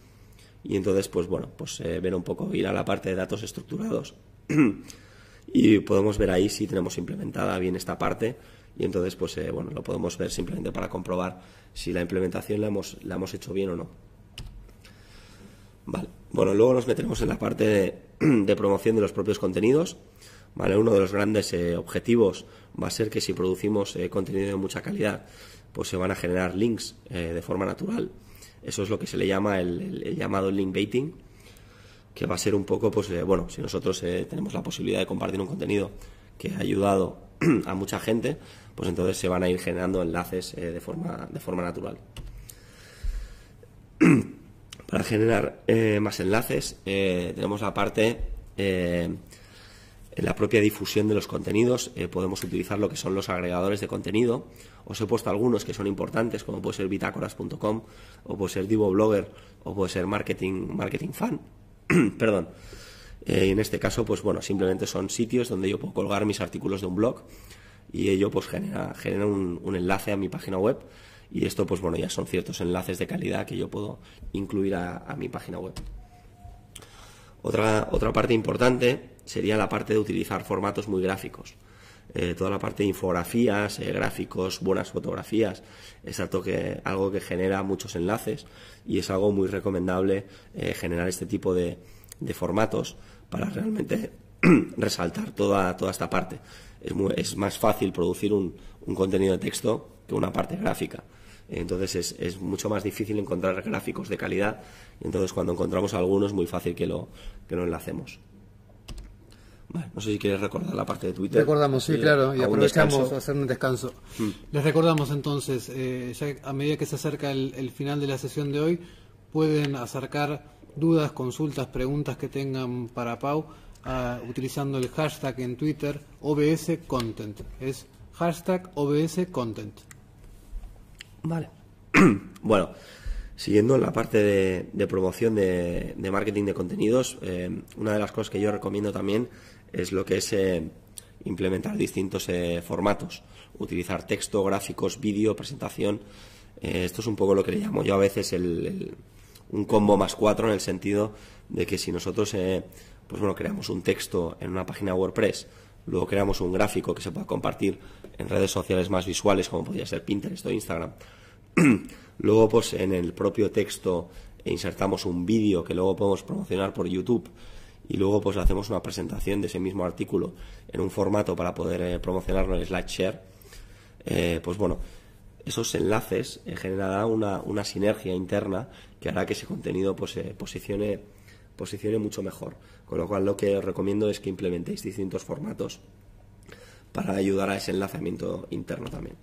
y entonces, pues bueno, pues eh, ver un poco, ir a la parte de datos estructurados. y podemos ver ahí si tenemos implementada bien esta parte. Y entonces, pues eh, bueno, lo podemos ver simplemente para comprobar si la implementación la hemos, la hemos hecho bien o no. Vale. Bueno, luego nos meteremos en la parte de, promoción de los propios contenidos. Vale, uno de los grandes eh, objetivos va a ser que si producimos contenido de mucha calidad, pues se van a generar links de forma natural eso es lo que se le llama el, llamado link baiting, que va a ser un poco, pues, eh, bueno, si nosotros eh, tenemos la posibilidad de compartir un contenido que ha ayudado a mucha gente, pues entonces se van a ir generando enlaces eh, de, forma, de forma natural. Para generar más enlaces tenemos la parte en la propia difusión de los contenidos eh, podemos utilizar lo que son los agregadores de contenido. Os he puesto algunos que son importantes, como puede ser bitácoras.com, o puede ser DivoBlogger, o puede ser Marketing, Marketing Fan. Perdón. Eh, en este caso, pues bueno, simplemente son sitios donde yo puedo colgar mis artículos de un blog y ello pues genera, genera un, enlace a mi página web y esto pues bueno, ya son ciertos enlaces de calidad que yo puedo incluir a, a mi página web. Otra, otra parte importante sería la parte de utilizar formatos muy gráficos. Eh, toda la parte de infografías, eh, gráficos, buenas fotografías, es algo que, genera muchos enlaces y es algo muy recomendable eh, generar este tipo de, formatos para realmente resaltar toda, esta parte. Es, más fácil producir un, contenido de texto que una parte gráfica. Entonces es, mucho más difícil encontrar gráficos de calidad y entonces cuando encontramos algunos es muy fácil que lo, que lo enlacemos no sé si quieres recordar la parte de Twitter. Recordamos, sí, eh, claro, y aprovechamos hacer un descanso. Mm. Les recordamos entonces, eh, ya a medida que se acerca el, final de la sesión de hoy, pueden acercar dudas, consultas, preguntas que tengan para Pau ah, utilizando el hashtag en Twitter OBS Content. Es hashtag OBS Content. Vale. bueno, siguiendo la parte de, promoción de, marketing de contenidos, eh, una de las cosas que yo recomiendo también es lo que es eh, implementar distintos eh, formatos, utilizar texto, gráficos, vídeo, presentación. Eh, esto es un poco lo que le llamo yo a veces el, un combo más cuatro en el sentido de que si nosotros pues bueno, creamos un texto en una página WordPress, luego creamos un gráfico que se pueda compartir en redes sociales más visuales como podría ser Pinterest o Instagram. luego pues en el propio texto e insertamos un vídeo que luego podemos promocionar por YouTube y luego pues hacemos una presentación de ese mismo artículo en un formato para poder eh, promocionarlo en SlideShare, eh, pues bueno, esos enlaces eh, generarán una, sinergia interna que hará que ese contenido pues se posicione, posicione mucho mejor. Con lo cual lo que recomiendo es que implementéis distintos formatos para ayudar a ese enlazamiento interno también.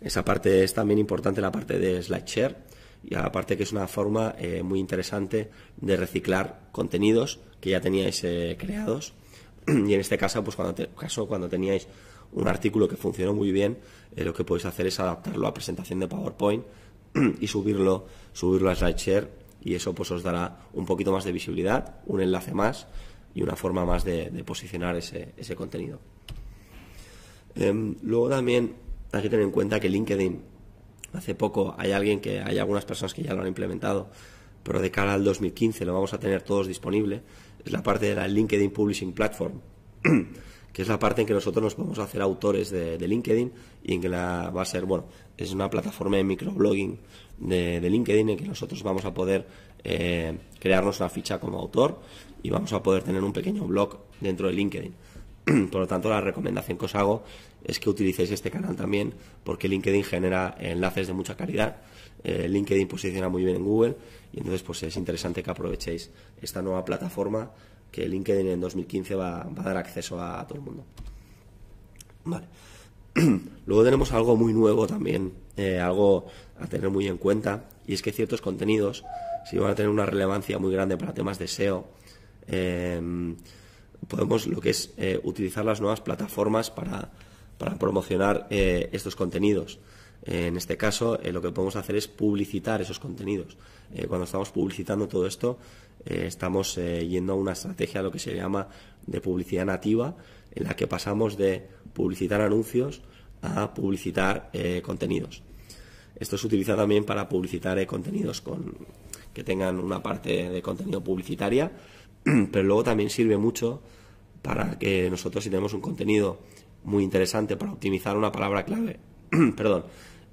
Esa parte es también importante, la parte de SlideShare, y aparte que es una forma muy interesante de reciclar contenidos que ya teníais eh, creados y en este caso pues cuando te, caso cuando teníais un artículo que funcionó muy bien eh, lo que podéis hacer es adaptarlo a presentación de PowerPoint y subirlo subirlo a SlideShare y eso pues os dará un poquito más de visibilidad un enlace más y una forma más de, posicionar ese, contenido em, luego también hay que tener en cuenta que LinkedIn hace poco hay alguien que hay algunas personas que ya lo han implementado pero de cara al 2015 lo vamos a tener todos disponible es la parte de la LinkedIn Publishing Platform, que es la parte en que nosotros nos podemos hacer autores de, LinkedIn y en que la va a ser, bueno, es una plataforma de microblogging de, LinkedIn en que nosotros vamos a poder eh, crearnos una ficha como autor y vamos a poder tener un pequeño blog dentro de LinkedIn. Por lo tanto, la recomendación que os hago es que utilicéis este canal también porque LinkedIn genera enlaces de mucha calidad eh, LinkedIn posiciona muy bien en Google y entonces pues es interesante que aprovechéis esta nueva plataforma que LinkedIn en 2015 va, a dar acceso a, todo el mundo. Luego tenemos algo muy nuevo también, eh, algo a tener muy en cuenta, y es que ciertos contenidos, si van a tener una relevancia muy grande para temas de SEO, em, podemos lo que es eh, utilizar las nuevas plataformas para promocionar estos contenidos. Eh, en este caso, eh, lo que podemos hacer es publicitar esos contenidos. Eh, cuando estamos publicitando todo esto, estamos yendo a una estrategia, lo que se llama de publicidad nativa, en la que pasamos de publicitar anuncios a publicitar contenidos. Esto se utiliza también para publicitar contenidos con, que tengan una parte de contenido publicitaria, pero luego también sirve mucho para que nosotros si tenemos un contenido muy interesante para optimizar una palabra clave, perdón,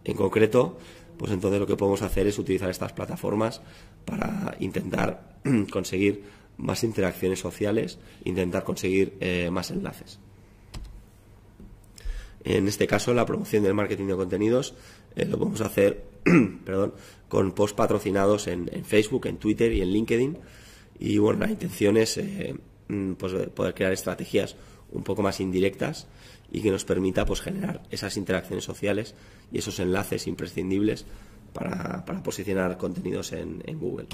en concreto, pues entonces lo que podemos hacer es utilizar estas plataformas para intentar conseguir más interacciones sociales, intentar conseguir eh, más enlaces. En este caso, la promoción del marketing de contenidos eh, lo podemos hacer perdón, con posts patrocinados en, Facebook, en Twitter y en LinkedIn. Y bueno, la intención es eh, mm, pues, poder crear estrategias un poco más indirectas y que nos permita pues, generar esas interacciones sociales y esos enlaces imprescindibles para, posicionar contenidos en, Google.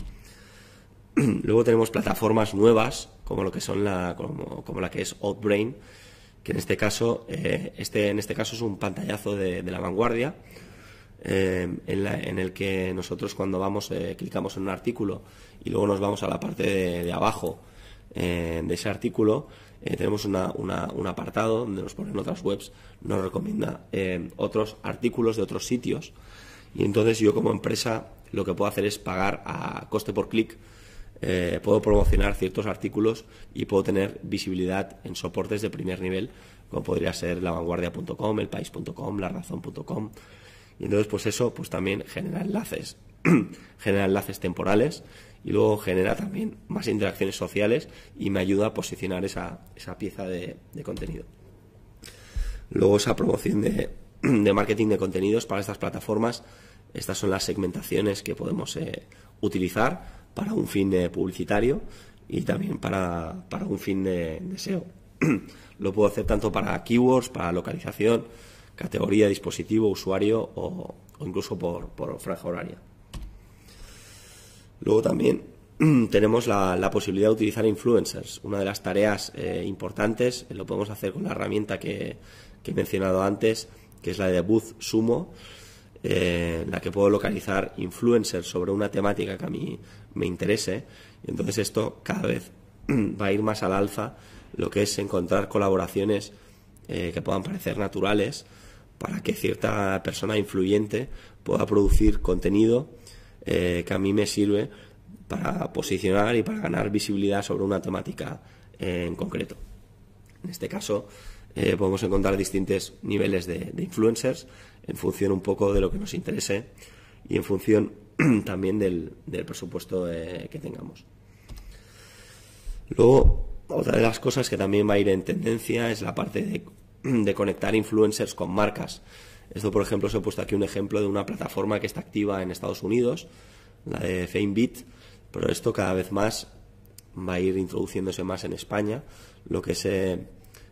Luego tenemos plataformas nuevas, como lo que son la, como, la que es Outbrain, que en este caso, eh, este, en este caso es un pantallazo de, la vanguardia, eh, en, el que nosotros cuando vamos, eh, clicamos en un artículo y luego nos vamos a la parte de abajo de ese artículo, eh, tenemos un apartado donde nos ponen otras webs, nos recomienda eh, otros artículos de otros sitios. Y entonces yo como empresa lo que puedo hacer es pagar a coste por clic, eh, puedo promocionar ciertos artículos y puedo tener visibilidad en soportes de primer nivel, como podría ser lavanguardia.com, elpais.com, larazón.com. Y entonces pues eso pues también genera enlaces, genera enlaces temporales y luego genera también más interacciones sociales y me ayuda a posicionar esa, pieza de, contenido. Luego esa promoción de, marketing de contenidos para estas plataformas, estas son las segmentaciones que podemos eh, utilizar para un fin eh, publicitario y también para, para un fin de, SEO. Lo puedo hacer tanto para keywords, para localización, categoría, dispositivo, usuario o, incluso por, por franja horaria. Luego también tenemos la, posibilidad de utilizar influencers. Una de las tareas eh, importantes eh, lo podemos hacer con la herramienta que, he mencionado antes, que es la de booth Sumo, eh, en la que puedo localizar influencers sobre una temática que a mí me interese. entonces esto cada vez va a ir más al alza, lo que es encontrar colaboraciones que puedan parecer naturales para que cierta persona influyente pueda producir contenido eh, que a mí me sirve para posicionar y para ganar visibilidad sobre una temática en concreto. En este caso, eh, podemos encontrar distintos niveles de, influencers en función un poco de lo que nos interese y en función también del, presupuesto eh, que tengamos. Luego, otra de las cosas que también va a ir en tendencia es la parte de conectar influencers con marcas. Esto, por ejemplo, se ha puesto aquí un ejemplo de una plataforma que está activa en Estados Unidos, la de Famebit, pero esto cada vez más va a ir introduciéndose más en España, lo que es eh,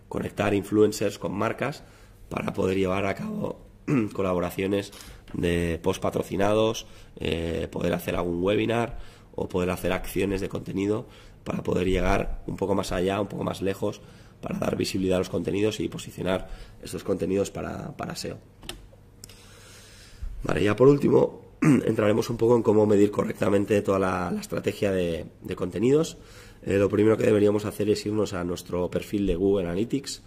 conectar influencers con marcas para poder llevar a cabo colaboraciones de post patrocinados, eh, poder hacer algún webinar o poder hacer acciones de contenido para poder llegar un poco más allá, un poco más lejos para dar visibilidad a los contenidos y posicionar esos contenidos para, para SEO. Vale, ya por último, entraremos un poco en cómo medir correctamente toda la, estrategia de, contenidos. Eh, lo primero que deberíamos hacer es irnos a nuestro perfil de Google Analytics,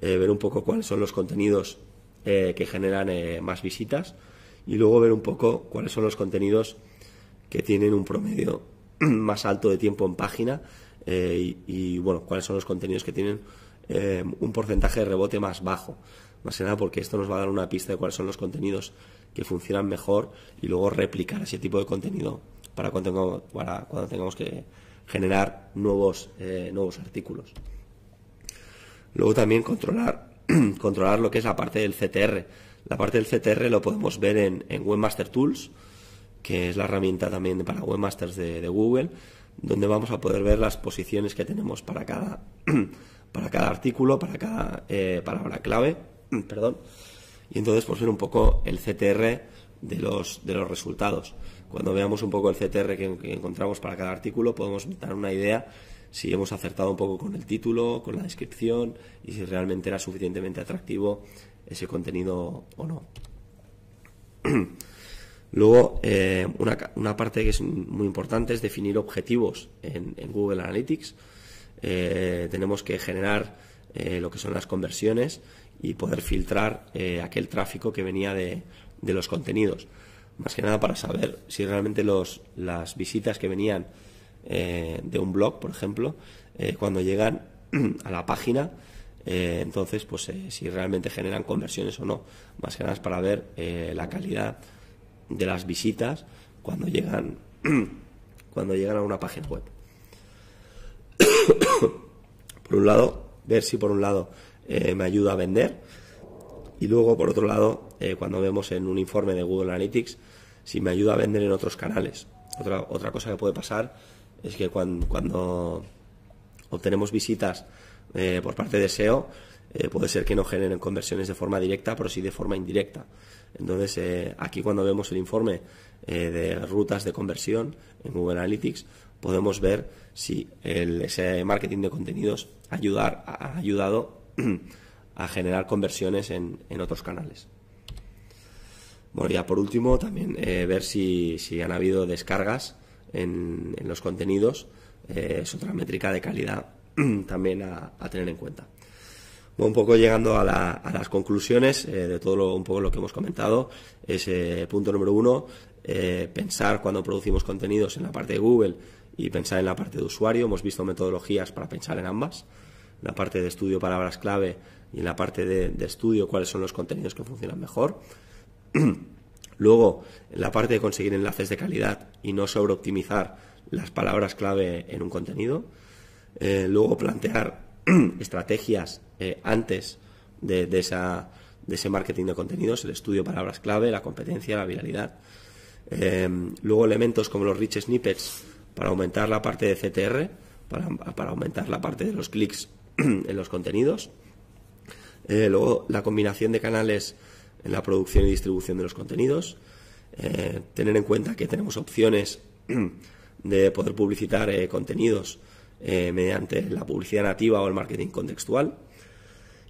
eh, ver un poco cuáles son los contenidos eh, que generan más visitas y luego ver un poco cuáles son los contenidos que tienen un promedio más alto de tiempo en página eh, y, bueno, cuáles son los contenidos que tienen eh, un porcentaje de rebote más bajo. Más que nada porque esto nos va a dar una pista de cuáles son los contenidos que funcionan mejor y luego replicar ese tipo de contenido para cuando tengamos, para cuando tengamos que generar nuevos, eh, nuevos artículos. Luego también controlar, controlar lo que es la parte del CTR. La parte del CTR lo podemos ver en, Webmaster Tools, que es la herramienta también para webmasters de Google donde vamos a poder ver las posiciones que tenemos para cada, para cada artículo, para cada eh, palabra clave, perdón, y entonces por ser un poco el CTR de los, de los resultados. Cuando veamos un poco el CTR que encontramos para cada artículo, podemos dar una idea si hemos acertado un poco con el título, con la descripción y si realmente era suficientemente atractivo ese contenido o no. Luego, eh, una, parte que es muy importante es definir objetivos en, Google Analytics. Eh, tenemos que generar eh, lo que son las conversiones y poder filtrar aquel tráfico que venía de, los contenidos. Más que nada para saber si realmente los, las visitas que venían de un blog, por ejemplo, cuando llegan a la página, entonces, pues si realmente generan conversiones o no. Más que nada para ver la calidad de las visitas cuando llegan, cuando llegan a una página web. por un lado, ver si por un lado eh, me ayuda a vender y luego por otro lado, eh, cuando vemos en un informe de Google Analytics, si me ayuda a vender en otros canales. Otra, otra cosa que puede pasar es que cuando, obtenemos visitas eh, por parte de SEO, puede ser que no generen conversiones de forma directa, pero sí de forma indirecta. Entonces, eh, aquí cuando vemos el informe eh, de rutas de conversión en Google Analytics, podemos ver si ese marketing de contenidos ha ayudado a generar conversiones en, otros canales. Bueno, por último, también eh, ver si, han habido descargas en, los contenidos. es otra métrica de calidad también a tener en cuenta un poco llegando a, las conclusiones eh, de todo lo, un poco lo que hemos comentado, es eh, punto número uno, eh, pensar cuando producimos contenidos en la parte de Google y pensar en la parte de usuario. Hemos visto metodologías para pensar en ambas, en la parte de estudio palabras clave y en la parte de, de estudio cuáles son los contenidos que funcionan mejor. Luego, en la parte de conseguir enlaces de calidad y no sobreoptimizar las palabras clave en un contenido. luego, plantear estrategias eh, antes de, ese marketing de contenidos, el estudio palabras clave, la competencia, la viralidad. Em, luego elementos como los rich snippets para aumentar la parte de CTR, para, aumentar la parte de los clics en los contenidos. Eh, luego la combinación de canales en la producción y distribución de los contenidos. Eh, tener en cuenta que tenemos opciones de poder publicitar contenidos eh, mediante la publicidad nativa o el marketing contextual.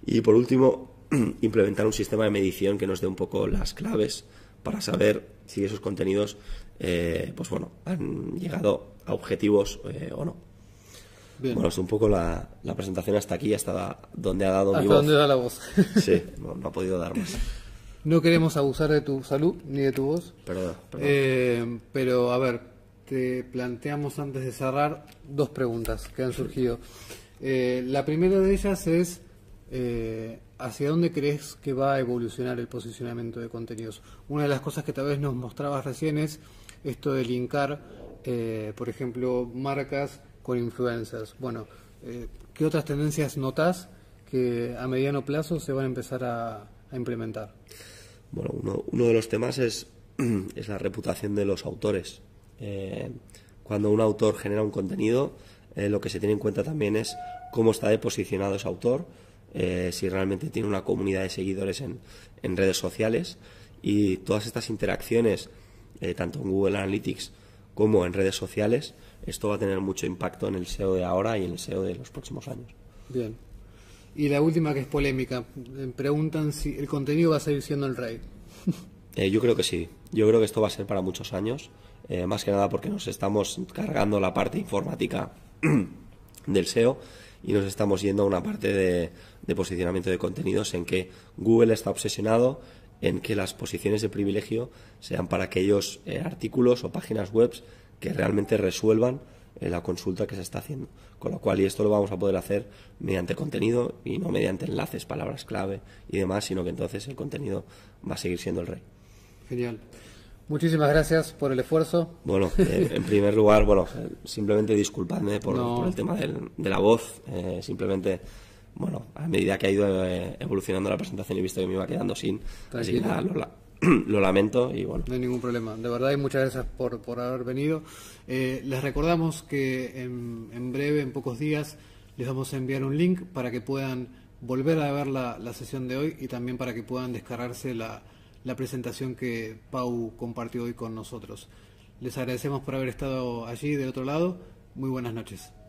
Y por último, implementar un sistema de medición que nos dé un poco las claves para saber si esos contenidos eh, pues bueno, han llegado a objetivos eh, o no. Bueno, es un poco la, presentación hasta aquí, hasta donde ha dado mi voz. Donde da la voz. Sí, no, ha podido dar más. No queremos abusar de tu salud ni de tu voz. Perdón, perdón. pero, a ver, te este, planteamos antes de cerrar dos preguntas que han surgido. Eh, la primera de ellas es, eh, ¿hacia dónde crees que va a evolucionar el posicionamiento de contenidos? Una de las cosas que tal vez nos mostrabas recién es esto de linkar, eh, por ejemplo, marcas con influencers. Bueno, ¿qué otras tendencias notas que a mediano plazo se van a empezar a, implementar? Bueno, uno, de los temas es la reputación de los autores eh, cuando un autor genera un contenido, eh, lo que se tiene en cuenta también es cómo está de posicionado ese autor, eh, si realmente tiene una comunidad de seguidores en, en redes sociales y todas estas interacciones, tanto en Google Analytics como en redes sociales, esto va a tener mucho impacto en el SEO de ahora y en el SEO de los próximos años. Bien. Y la última que es polémica, preguntan si el contenido va a seguir siendo el rey. yo creo que sí, yo creo que esto va a ser para muchos años eh, más que nada porque nos estamos cargando la parte informática del SEO y nos estamos yendo a una parte de, posicionamiento de contenidos en que Google está obsesionado en que las posiciones de privilegio sean para aquellos eh, artículos o páginas web que realmente resuelvan eh, la consulta que se está haciendo. Con lo cual, y esto lo vamos a poder hacer mediante contenido y no mediante enlaces, palabras clave y demás, sino que entonces el contenido va a seguir siendo el rey. Genial. Muchísimas gracias por el esfuerzo. Bueno, eh, en primer lugar, bueno, simplemente disculpadme por, el tema de la voz. Eh, simplemente, bueno, a medida que ha ido eh, evolucionando la presentación he visto que me iba quedando sin. Así nada, lo, lamento y bueno. No hay ningún problema. De verdad, y muchas gracias por, por haber venido. les recordamos que en, en, breve, en pocos días, les vamos a enviar un link para que puedan volver a ver la, la sesión de hoy y también para que puedan descargarse la la presentación que Pau compartió hoy con nosotros. Les agradecemos por haber estado allí del otro lado. Muy buenas noches.